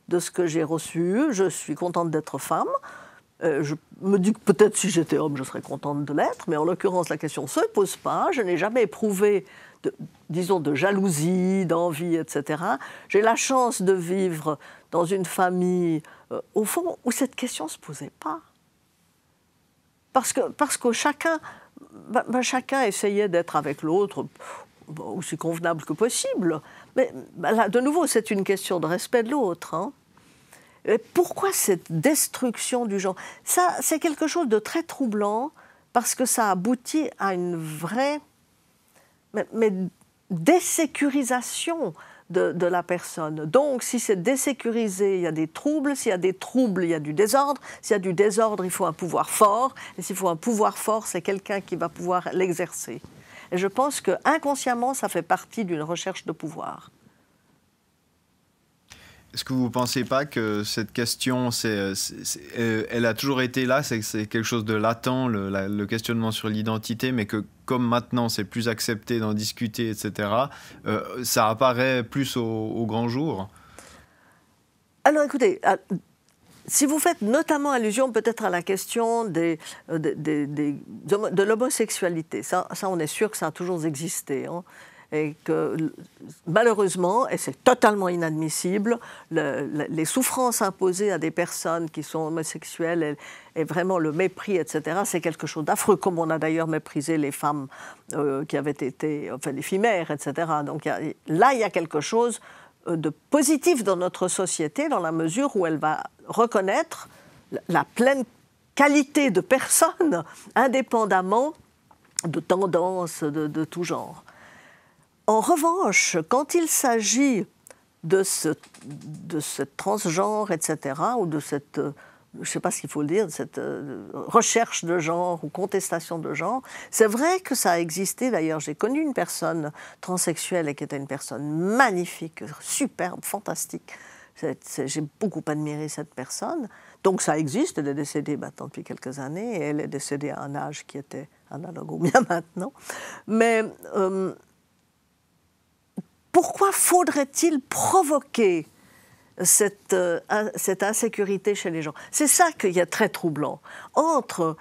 de ce que j'ai reçu, je suis contente d'être femme. Euh, je me dis que peut-être si j'étais homme, je serais contente de l'être, mais en l'occurrence, la question ne se pose pas. Je n'ai jamais éprouvé, disons, de jalousie, d'envie, etc. J'ai la chance de vivre dans une famille euh, au fond, où cette question ne se posait pas. Parce que, chacun, bah, bah, chacun essayait d'être avec l'autre bah, aussi convenable que possible. Mais là, de nouveau, c'est une question de respect de l'autre. Hein. Pourquoi cette destruction du genre Ça, c'est quelque chose de très troublant parce que ça aboutit à une vraie mais désécurisation de, la personne. Donc, si c'est désécurisé, il y a des troubles. S'il y a des troubles, il y a du désordre. S'il y a du désordre, il faut un pouvoir fort. Et s'il faut un pouvoir fort, c'est quelqu'un qui va pouvoir l'exercer. Et je pense que inconsciemment, ça fait partie d'une recherche de pouvoir. Est-ce que vous ne pensez pas que cette question, c'est, euh, elle a toujours été là, c'est, quelque chose de latent, le, questionnement sur l'identité, mais que comme maintenant c'est plus accepté d'en discuter, etc., euh, ça apparaît plus au, grand jour Alors écoutez, Si vous faites notamment allusion peut-être à la question euh, des, de l'homosexualité, ça, ça, on est sûr que ça a toujours existé. Hein et que malheureusement, et c'est totalement inadmissible, les souffrances imposées à des personnes qui sont homosexuelles et, vraiment le mépris, etc., c'est quelque chose d'affreux, comme on a d'ailleurs méprisé les femmes euh, qui avaient été, enfin les fimères, etc. Donc là, il y a quelque chose euh, de positif dans notre société, dans la mesure où elle va reconnaître la pleine qualité de personne, indépendamment de tendances de tout genre. En revanche, quand il s'agit de ce, de cette transgenre, etc., ou de cette, je ne sais pas ce qu'il faut dire, de cette euh, recherche de genre ou contestation de genre, c'est vrai que ça a existé. D'ailleurs, j'ai connu une personne transsexuelle et qui était une personne magnifique, superbe, fantastique. J'ai beaucoup admiré cette personne. Donc ça existe, elle est décédée maintenant bah, depuis quelques années, et elle est décédée à un âge qui était analogue au mien maintenant. Mais euh, pourquoi faudrait-il provoquer cette, euh, cette, insécurité chez les gens. C'est ça qu'il y a très troublant. Entre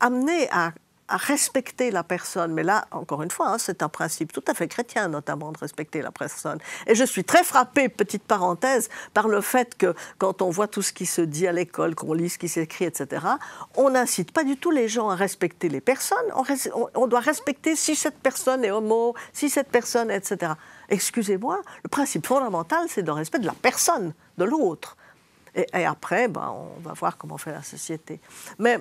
amener à à respecter la personne. Mais là, encore une fois, hein, c'est un principe tout à fait chrétien, notamment de respecter la personne. Et je suis très frappée, petite parenthèse, par le fait que quand on voit tout ce qui se dit à l'école, qu'on lit ce qui s'écrit, etc., on n'incite pas du tout les gens à respecter les personnes. On, doit respecter si cette personne est homo, si cette personne, etc. Excusez-moi, le principe fondamental, c'est de respect de la personne, de l'autre. Et, après, ben, on va voir comment fait la société. Mais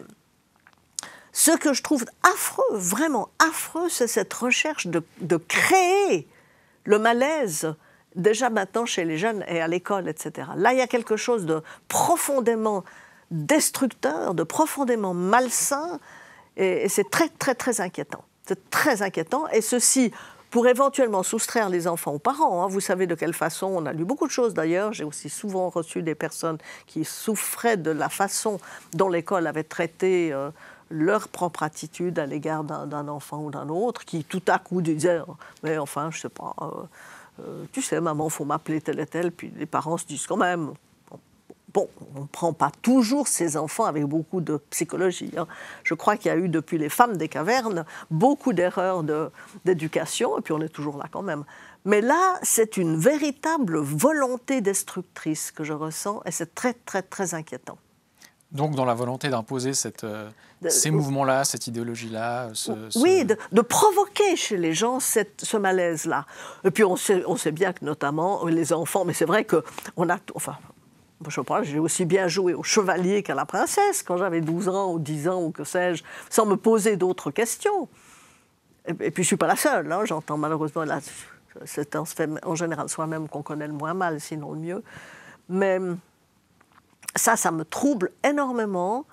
ce que je trouve affreux, vraiment affreux, c'est cette recherche de, créer le malaise déjà maintenant chez les jeunes et à l'école, etc. Là, il y a quelque chose de profondément destructeur, de profondément malsain, et, c'est très, très, très inquiétant. C'est très inquiétant, et ceci pour éventuellement soustraire les enfants aux parents. Hein. Vous savez de quelle façon, on a lu beaucoup de choses d'ailleurs, j'ai aussi souvent reçu des personnes qui souffraient de la façon dont l'école avait traité... Euh, leur propre attitude à l'égard d'un enfant ou d'un autre, qui tout à coup disaient, Mais enfin, je sais pas, euh, euh, tu sais, maman, faut m'appeler tel et tel, puis les parents se disent quand même. Bon, on ne prend pas toujours ces enfants avec beaucoup de psychologie. Hein. Je crois qu'il y a eu, depuis les femmes des cavernes, beaucoup d'erreurs d'éducation, et puis on est toujours là quand même. Mais là, c'est une véritable volonté destructrice que je ressens et c'est très, très, très inquiétant. Donc dans la volonté d'imposer euh, ces mouvements-là, cette idéologie-là ce, Oui, De, provoquer chez les gens cette, ce malaise-là. Et puis on sait, on sait bien que notamment les enfants, mais c'est vrai qu'on a... Enfin, je crois j'ai aussi bien joué au chevalier qu'à la princesse quand j'avais 12 ans ou 10 ans ou que sais-je, sans me poser d'autres questions. Et, puis je suis pas la seule, hein, j'entends malheureusement... C'est en, en général soi-même qu'on connaît le moins mal, sinon le mieux. Mais ça, ça me trouble énormément.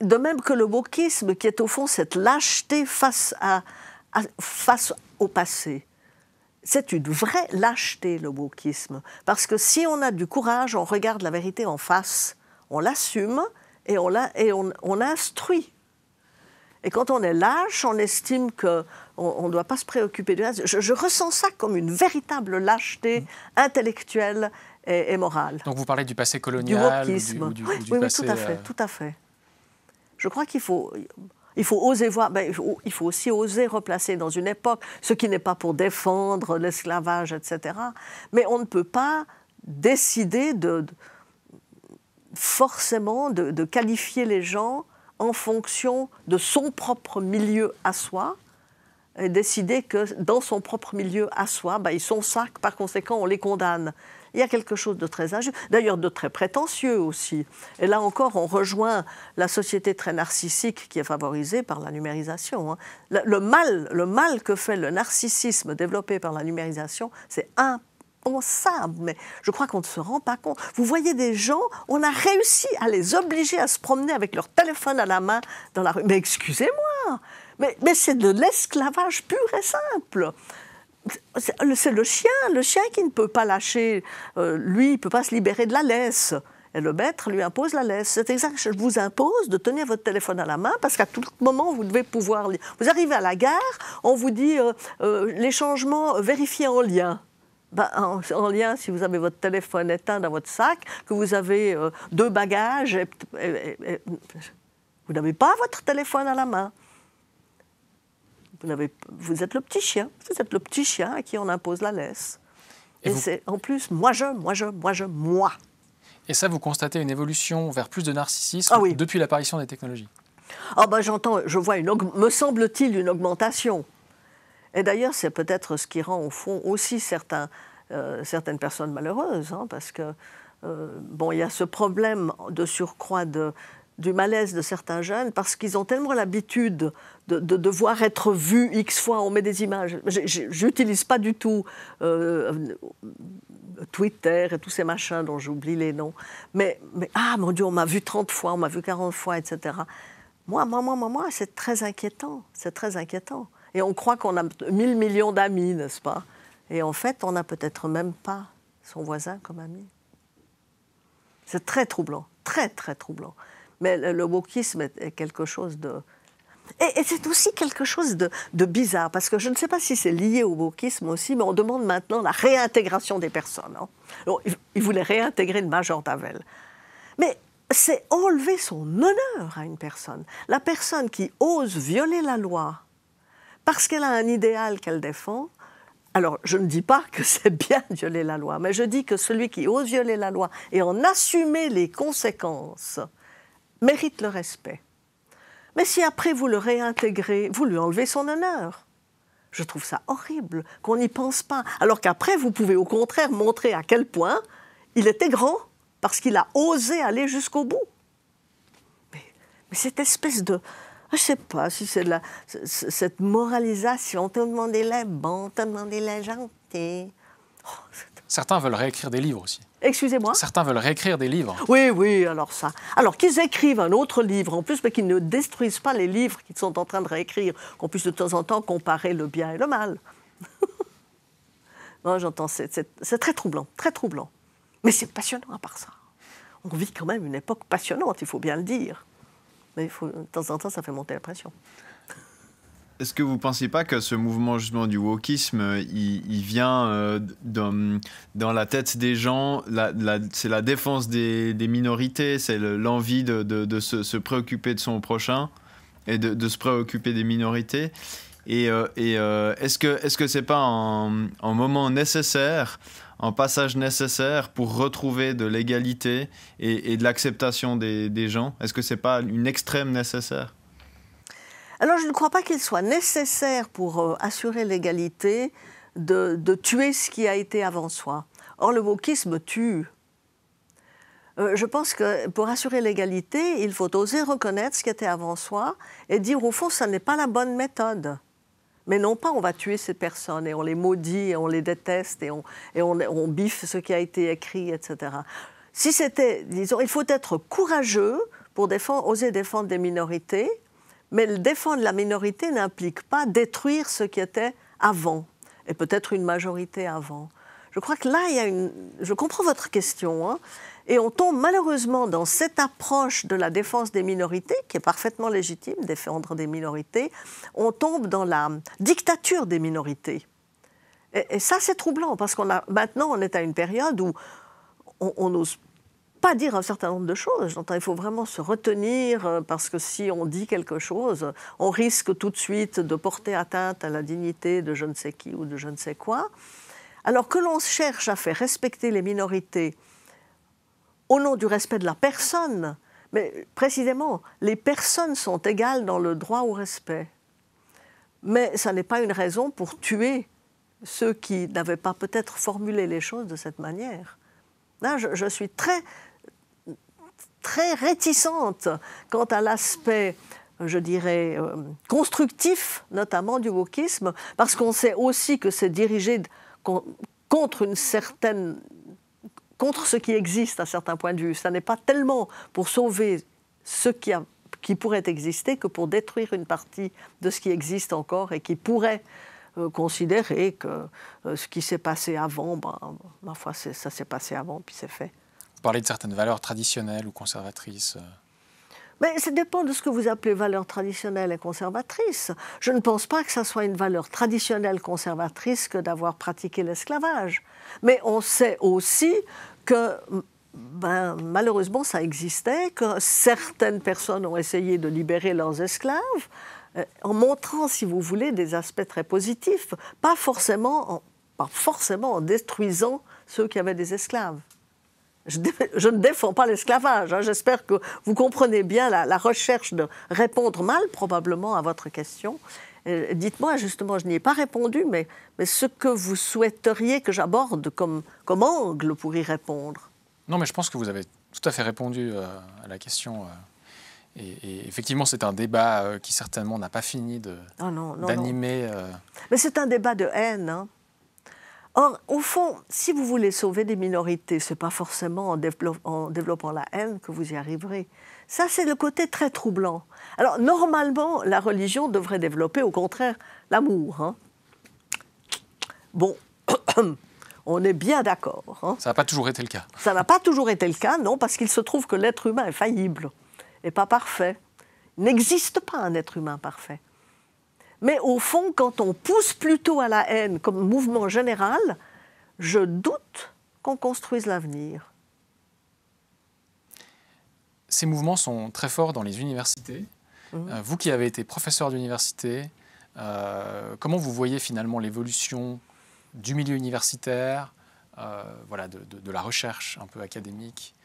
De même que le wokisme, qui est au fond cette lâcheté face, à, face au passé. C'est une vraie lâcheté, le wokisme. Parce que si on a du courage, on regarde la vérité en face, on l'assume et on, l'instruit. et on, Et quand on est lâche, on estime qu'on ne doit pas se préoccuper de ça. je, ressens ça comme une véritable lâcheté mm. intellectuelle morale. Donc vous parlez du passé colonial, du du, oui, passé, tout à fait, euh, tout à fait. Je crois qu'il faut, il faut oser voir, ben, il faut aussi oser replacer dans une époque, ce qui n'est pas pour défendre l'esclavage, etc. Mais on ne peut pas décider de, forcément de, qualifier les gens en fonction de son propre milieu à soi, et décider que dans son propre milieu à soi, ben, ils sont ça, par conséquent on les condamne il y a quelque chose de très injuste, d'ailleurs de très prétentieux aussi. Et là encore, on rejoint la société très narcissique qui est favorisée par la numérisation. Hein. Le, mal, le mal que fait le narcissisme développé par la numérisation, c'est impensable, mais je crois qu'on ne se rend pas compte. Vous voyez des gens, on a réussi à les obliger à se promener avec leur téléphone à la main dans la rue. Mais excusez-moi, mais, mais c'est de l'esclavage pur et simple c'est le chien, le chien qui ne peut pas lâcher. Euh, lui, il ne peut pas se libérer de la laisse. Et le maître lui impose la laisse. C'est exact. Je vous impose de tenir votre téléphone à la main parce qu'à tout moment, vous devez pouvoir Vous arrivez à la gare, on vous dit euh, euh, les changements vérifiés en lien. Ben, en, lien, si vous avez votre téléphone éteint dans votre sac, que vous avez deux bagages, vous n'avez pas votre téléphone à la main. Vous, vous êtes le petit chien. Vous êtes le petit chien à qui on impose la laisse. Et, c'est en plus moi je, moi je, moi je, moi. Et ça, vous constatez une évolution vers plus de narcissisme ah depuis l'apparition des technologies. Ah ben j'entends, je vois une me semble-t-il une augmentation. Et d'ailleurs, c'est peut-être ce qui rend au fond aussi certains, euh, certaines personnes malheureuses, hein, parce que euh, bon, il y a ce problème de surcroît de, du malaise de certains jeunes parce qu'ils ont tellement l'habitude de, devoir être vus X fois, on met des images. J'utilise pas du tout euh, Twitter et tous ces machins dont j'oublie les noms. Mais, mais, ah mon Dieu, on m'a vu 30 fois, on m'a vu 40 fois, etc. Moi, moi, moi, moi, moi c'est très inquiétant. C'est très inquiétant. Et on croit qu'on a 1000 millions d'amis, n'est-ce pas Et en fait, on n'a peut-être même pas son voisin comme ami. C'est très troublant, très, très troublant. Mais le, le wokisme est, quelque chose de... Et, c'est aussi quelque chose de, bizarre, parce que je ne sais pas si c'est lié au wokisme aussi, mais on demande maintenant la réintégration des personnes. Hein. Alors, ils, réintégrer le major Tavel. Mais c'est enlever son honneur à une personne. La personne qui ose violer la loi parce qu'elle a un idéal qu'elle défend, alors je ne dis pas que c'est bien de violer la loi, mais je dis que celui qui ose violer la loi et en assumer les conséquences, mérite le respect. Mais si après vous le réintégrez, vous lui enlevez son honneur. Je trouve ça horrible qu'on n'y pense pas. Alors qu'après, vous pouvez au contraire montrer à quel point il était grand parce qu'il a osé aller jusqu'au bout. Mais, cette espèce de... Je ne sais pas si c'est la, cette moralisation, tout le monde est là bon, tout le monde Certains veulent réécrire des livres aussi. Excusez-moi Certains veulent réécrire des livres. Oui, oui, alors ça. Alors qu'ils écrivent un autre livre en plus, mais qu'ils ne détruisent pas les livres qu'ils sont en train de réécrire, qu'on puisse de temps en temps comparer le bien et le mal. Moi j'entends, c'est très troublant, très troublant. Mais c'est passionnant à part ça. On vit quand même une époque passionnante, il faut bien le dire. Mais de temps en temps, ça fait monter la pression. Est-ce que vous ne pensez pas que ce mouvement justement du wokisme, il, vient euh, dans, la tête des gens C'est la défense des, minorités, c'est l'envie de, se, préoccuper de son prochain et de, se préoccuper des minorités. Et, euh, euh, est-ce que ce n'est pas un, moment nécessaire, un passage nécessaire pour retrouver de l'égalité et, de l'acceptation des, des gens Est-ce que n'est pas une extrême nécessaire alors je ne crois pas qu'il soit nécessaire pour euh, assurer l'égalité de, tuer ce qui a été avant soi. Or le wokisme tue. Euh, je pense que pour assurer l'égalité, il faut oser reconnaître ce qui était avant soi et dire au fond, ça n'est pas la bonne méthode. Mais non pas on va tuer ces personnes et on les maudit et on les déteste et on, biffe ce qui a été écrit, etc. Si c'était, disons, il faut être courageux pour oser défendre des minorités mais défendre la minorité n'implique pas détruire ce qui était avant, et peut-être une majorité avant. Je crois que là, il y a une... je comprends votre question, hein, et on tombe malheureusement dans cette approche de la défense des minorités, qui est parfaitement légitime, défendre des minorités, on tombe dans la dictature des minorités. Et, ça, c'est troublant, parce qu'on a maintenant, on est à une période où on n'ose pas dire un certain nombre de choses. il faut vraiment se retenir euh, parce que si on dit quelque chose, on risque tout de suite de porter atteinte à la dignité de je ne sais qui ou de je ne sais quoi. Alors que l'on cherche à faire respecter les minorités au nom du respect de la personne, mais précisément, les personnes sont égales dans le droit au respect. Mais ça n'est pas une raison pour tuer ceux qui n'avaient pas peut-être formulé les choses de cette manière. je suis très très réticente quant à l'aspect je dirais, euh, constructif, notamment du wokisme, parce qu'on sait aussi que c'est dirigé contre une certaine contre ce qui existe à certains points de vue. Ça n'est pas tellement pour sauver ce qui, qui, pourrait exister que pour détruire une partie de ce qui existe encore et qui pourrait euh, considérer que euh, ce qui s'est passé avant, ben, ma foi, ça s'est passé avant, puis c'est fait parlez de certaines valeurs traditionnelles ou conservatrices. Euh. Mais ça dépend de ce que vous appelez valeur traditionnelle et conservatrice. Je ne pense pas que ça soit une valeur traditionnelle conservatrice que d'avoir pratiqué l'esclavage. Mais on sait aussi que ben, malheureusement ça existait, que certaines personnes ont essayé de libérer leurs esclaves euh, en montrant, si vous voulez, des aspects très positifs, pas forcément pas forcément en détruisant ceux qui avaient des esclaves. Je, ne défends pas l'esclavage. Hein. J'espère que vous comprenez bien la, recherche de répondre mal, probablement, à votre question. Euh, dites-moi, justement, je n'y ai pas répondu, mais, ce que vous souhaiteriez que j'aborde comme, angle pour y répondre. Non, mais je pense que vous avez tout à fait répondu euh, à la question. Euh, et, effectivement, c'est un débat qui certainement n'a pas fini ah d'animer. Mais c'est un débat de haine. Hein. Or, au fond, si vous voulez sauver des minorités, ce n'est pas forcément en, développant la haine que vous y arriverez. Ça, c'est le côté très troublant. Alors, normalement, la religion devrait développer, au contraire, l'amour. Hein. Bon, on est bien d'accord. Hein. Ça n'a pas toujours été le cas. Ça n'a pas toujours été le cas, non, parce qu'il se trouve que l'être humain est faillible et pas parfait. n'existe pas un être humain parfait. Mais au fond, quand on pousse plutôt à la haine comme mouvement général, je doute qu'on construise l'avenir. Ces mouvements sont très forts dans les universités. Mmh. Euh, vous qui avez été professeur d'université, euh, comment vous voyez finalement l'évolution du milieu universitaire, euh, voilà, de, la recherche un peu académique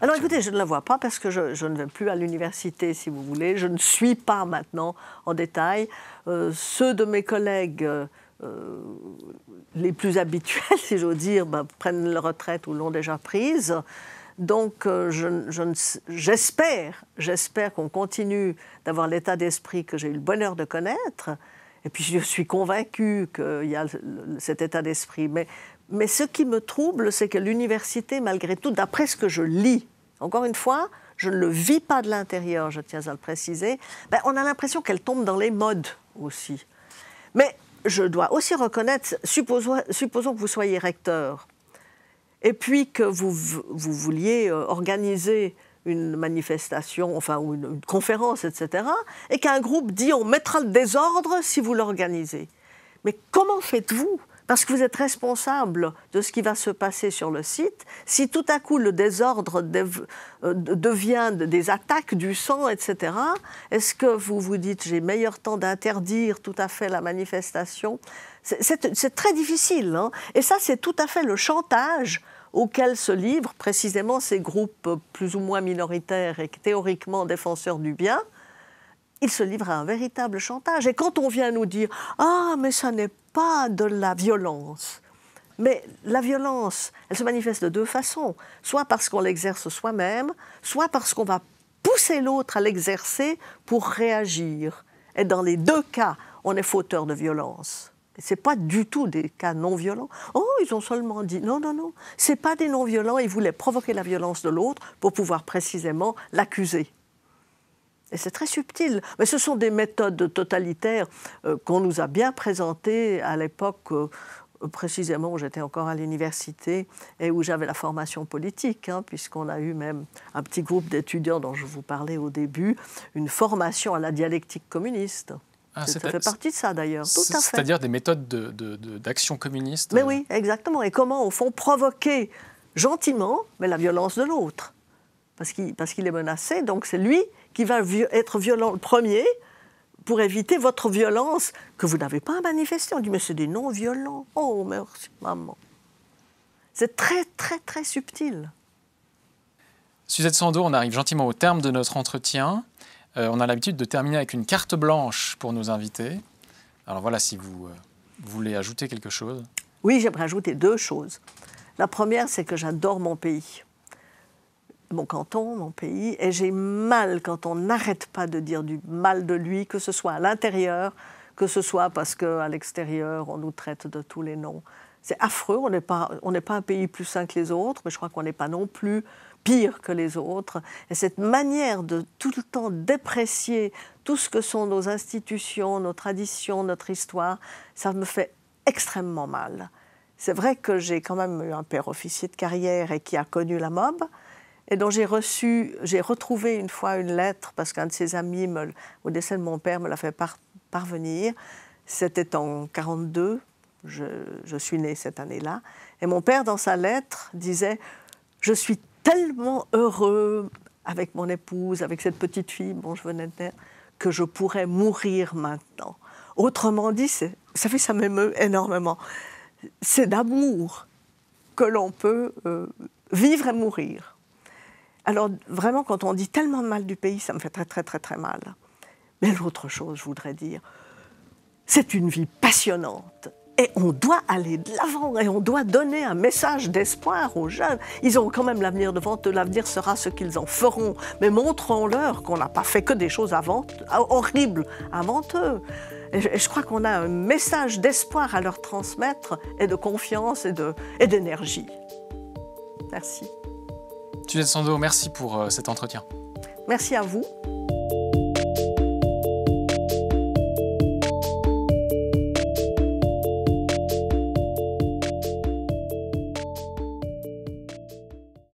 alors écoutez, je ne la vois pas parce que je, ne vais plus à l'université, si vous voulez. Je ne suis pas maintenant en détail. Euh, ceux de mes collègues euh, euh, les plus habituels, si j'ose dire, ben, prennent leur retraite ou l'ont déjà prise. Donc, j'espère, j'espère qu'on continue d'avoir l'état d'esprit que j'ai eu le bonheur de connaître. Et puis, je suis convaincue qu'il y a cet état d'esprit. Mais mais ce qui me trouble, c'est que l'université, malgré tout, d'après ce que je lis, encore une fois, je ne le vis pas de l'intérieur, je tiens à le préciser, ben, on a l'impression qu'elle tombe dans les modes aussi. Mais je dois aussi reconnaître, supposons, que vous soyez recteur, et puis que vous, vouliez euh, organiser une manifestation, enfin, une conférence, etc., et qu'un groupe dit on mettra le désordre si vous l'organisez. Mais comment faites-vous parce que vous êtes responsable de ce qui va se passer sur le site. Si tout à coup le désordre euh, devient des attaques du sang, etc., est-ce que vous vous dites j'ai meilleur temps d'interdire tout à fait la manifestation C'est très difficile. Hein. Et ça, c'est tout à fait le chantage auquel se livrent précisément ces groupes plus ou moins minoritaires et théoriquement défenseurs du bien, il se livre à un véritable chantage. Et quand on vient nous dire Ah, mais ça n'est pas de la violence, mais la violence, elle se manifeste de deux façons soit parce qu'on l'exerce soi-même, soit parce qu'on va pousser l'autre à l'exercer pour réagir. Et dans les deux cas, on est fauteur de violence. Ce n'est pas du tout des cas non violents. Oh, ils ont seulement dit non, non, non. Ce pas des non violents. Ils voulaient provoquer la violence de l'autre pour pouvoir précisément l'accuser. Et c'est très subtil. Mais ce sont des méthodes totalitaires euh, qu'on nous a bien présentées à l'époque, euh, précisément où j'étais encore à l'université et où j'avais la formation politique, hein, puisqu'on a eu même un petit groupe d'étudiants dont je vous parlais au début, une formation à la dialectique communiste. Ah, ça fait partie de ça d'ailleurs, tout à fait. C'est-à-dire des méthodes d'action communiste. Mais euh, oui, exactement. Et comment, au fond, provoquer gentiment, mais la violence de l'autre parce qu'il est menacé, donc c'est lui qui va être violent le premier pour éviter votre violence que vous n'avez pas manifester. On dit, mais c'est des non-violents. Oh, merci, maman. C'est très, très, très subtil. Suzette Sando, on arrive gentiment au terme de notre entretien. Euh, on a l'habitude de terminer avec une carte blanche pour nos invités. Alors voilà, si euh, vous voulez ajouter quelque chose. Oui, j'aimerais ajouter deux choses. La première, c'est que j'adore mon pays mon canton, mon pays, et j'ai mal quand on n'arrête pas de dire du mal de lui, que ce soit à l'intérieur, que ce soit parce qu'à l'extérieur, on nous traite de tous les noms. C'est affreux, on n'est pas, un pays plus sain que les autres, mais je crois qu'on n'est pas non plus pire que les autres. Et cette manière de tout le temps déprécier tout ce que sont nos institutions, nos traditions, notre histoire, ça me fait extrêmement mal. C'est vrai que j'ai quand même eu un père officier de carrière et qui a connu la mob, et dont j'ai reçu, j'ai retrouvé une fois une lettre parce qu'un de ses amis, au décès de mon père, me l'a fait parvenir. C'était en 42, je, suis née cette année-là. Et mon père, dans sa lettre, disait Je suis tellement heureux avec mon épouse, avec cette petite fille, bon, je venais de naître, que je pourrais mourir maintenant. Autrement dit, vous savez, ça m'émeut énormément. C'est d'amour que l'on peut euh, vivre et mourir. Alors vraiment, quand on dit tellement de mal du pays, ça me fait très très très très mal. Mais l'autre chose, je voudrais dire, c'est une vie passionnante. Et on doit aller de l'avant et on doit donner un message d'espoir aux jeunes. Ils ont quand même l'avenir devant eux, l'avenir sera ce qu'ils en feront. Mais montrons-leur qu'on n'a pas fait que des choses horribles avant eux. Et je crois qu'on a un message d'espoir à leur transmettre et de confiance et d'énergie. Merci de Sando, merci pour euh, cet entretien. Merci à vous.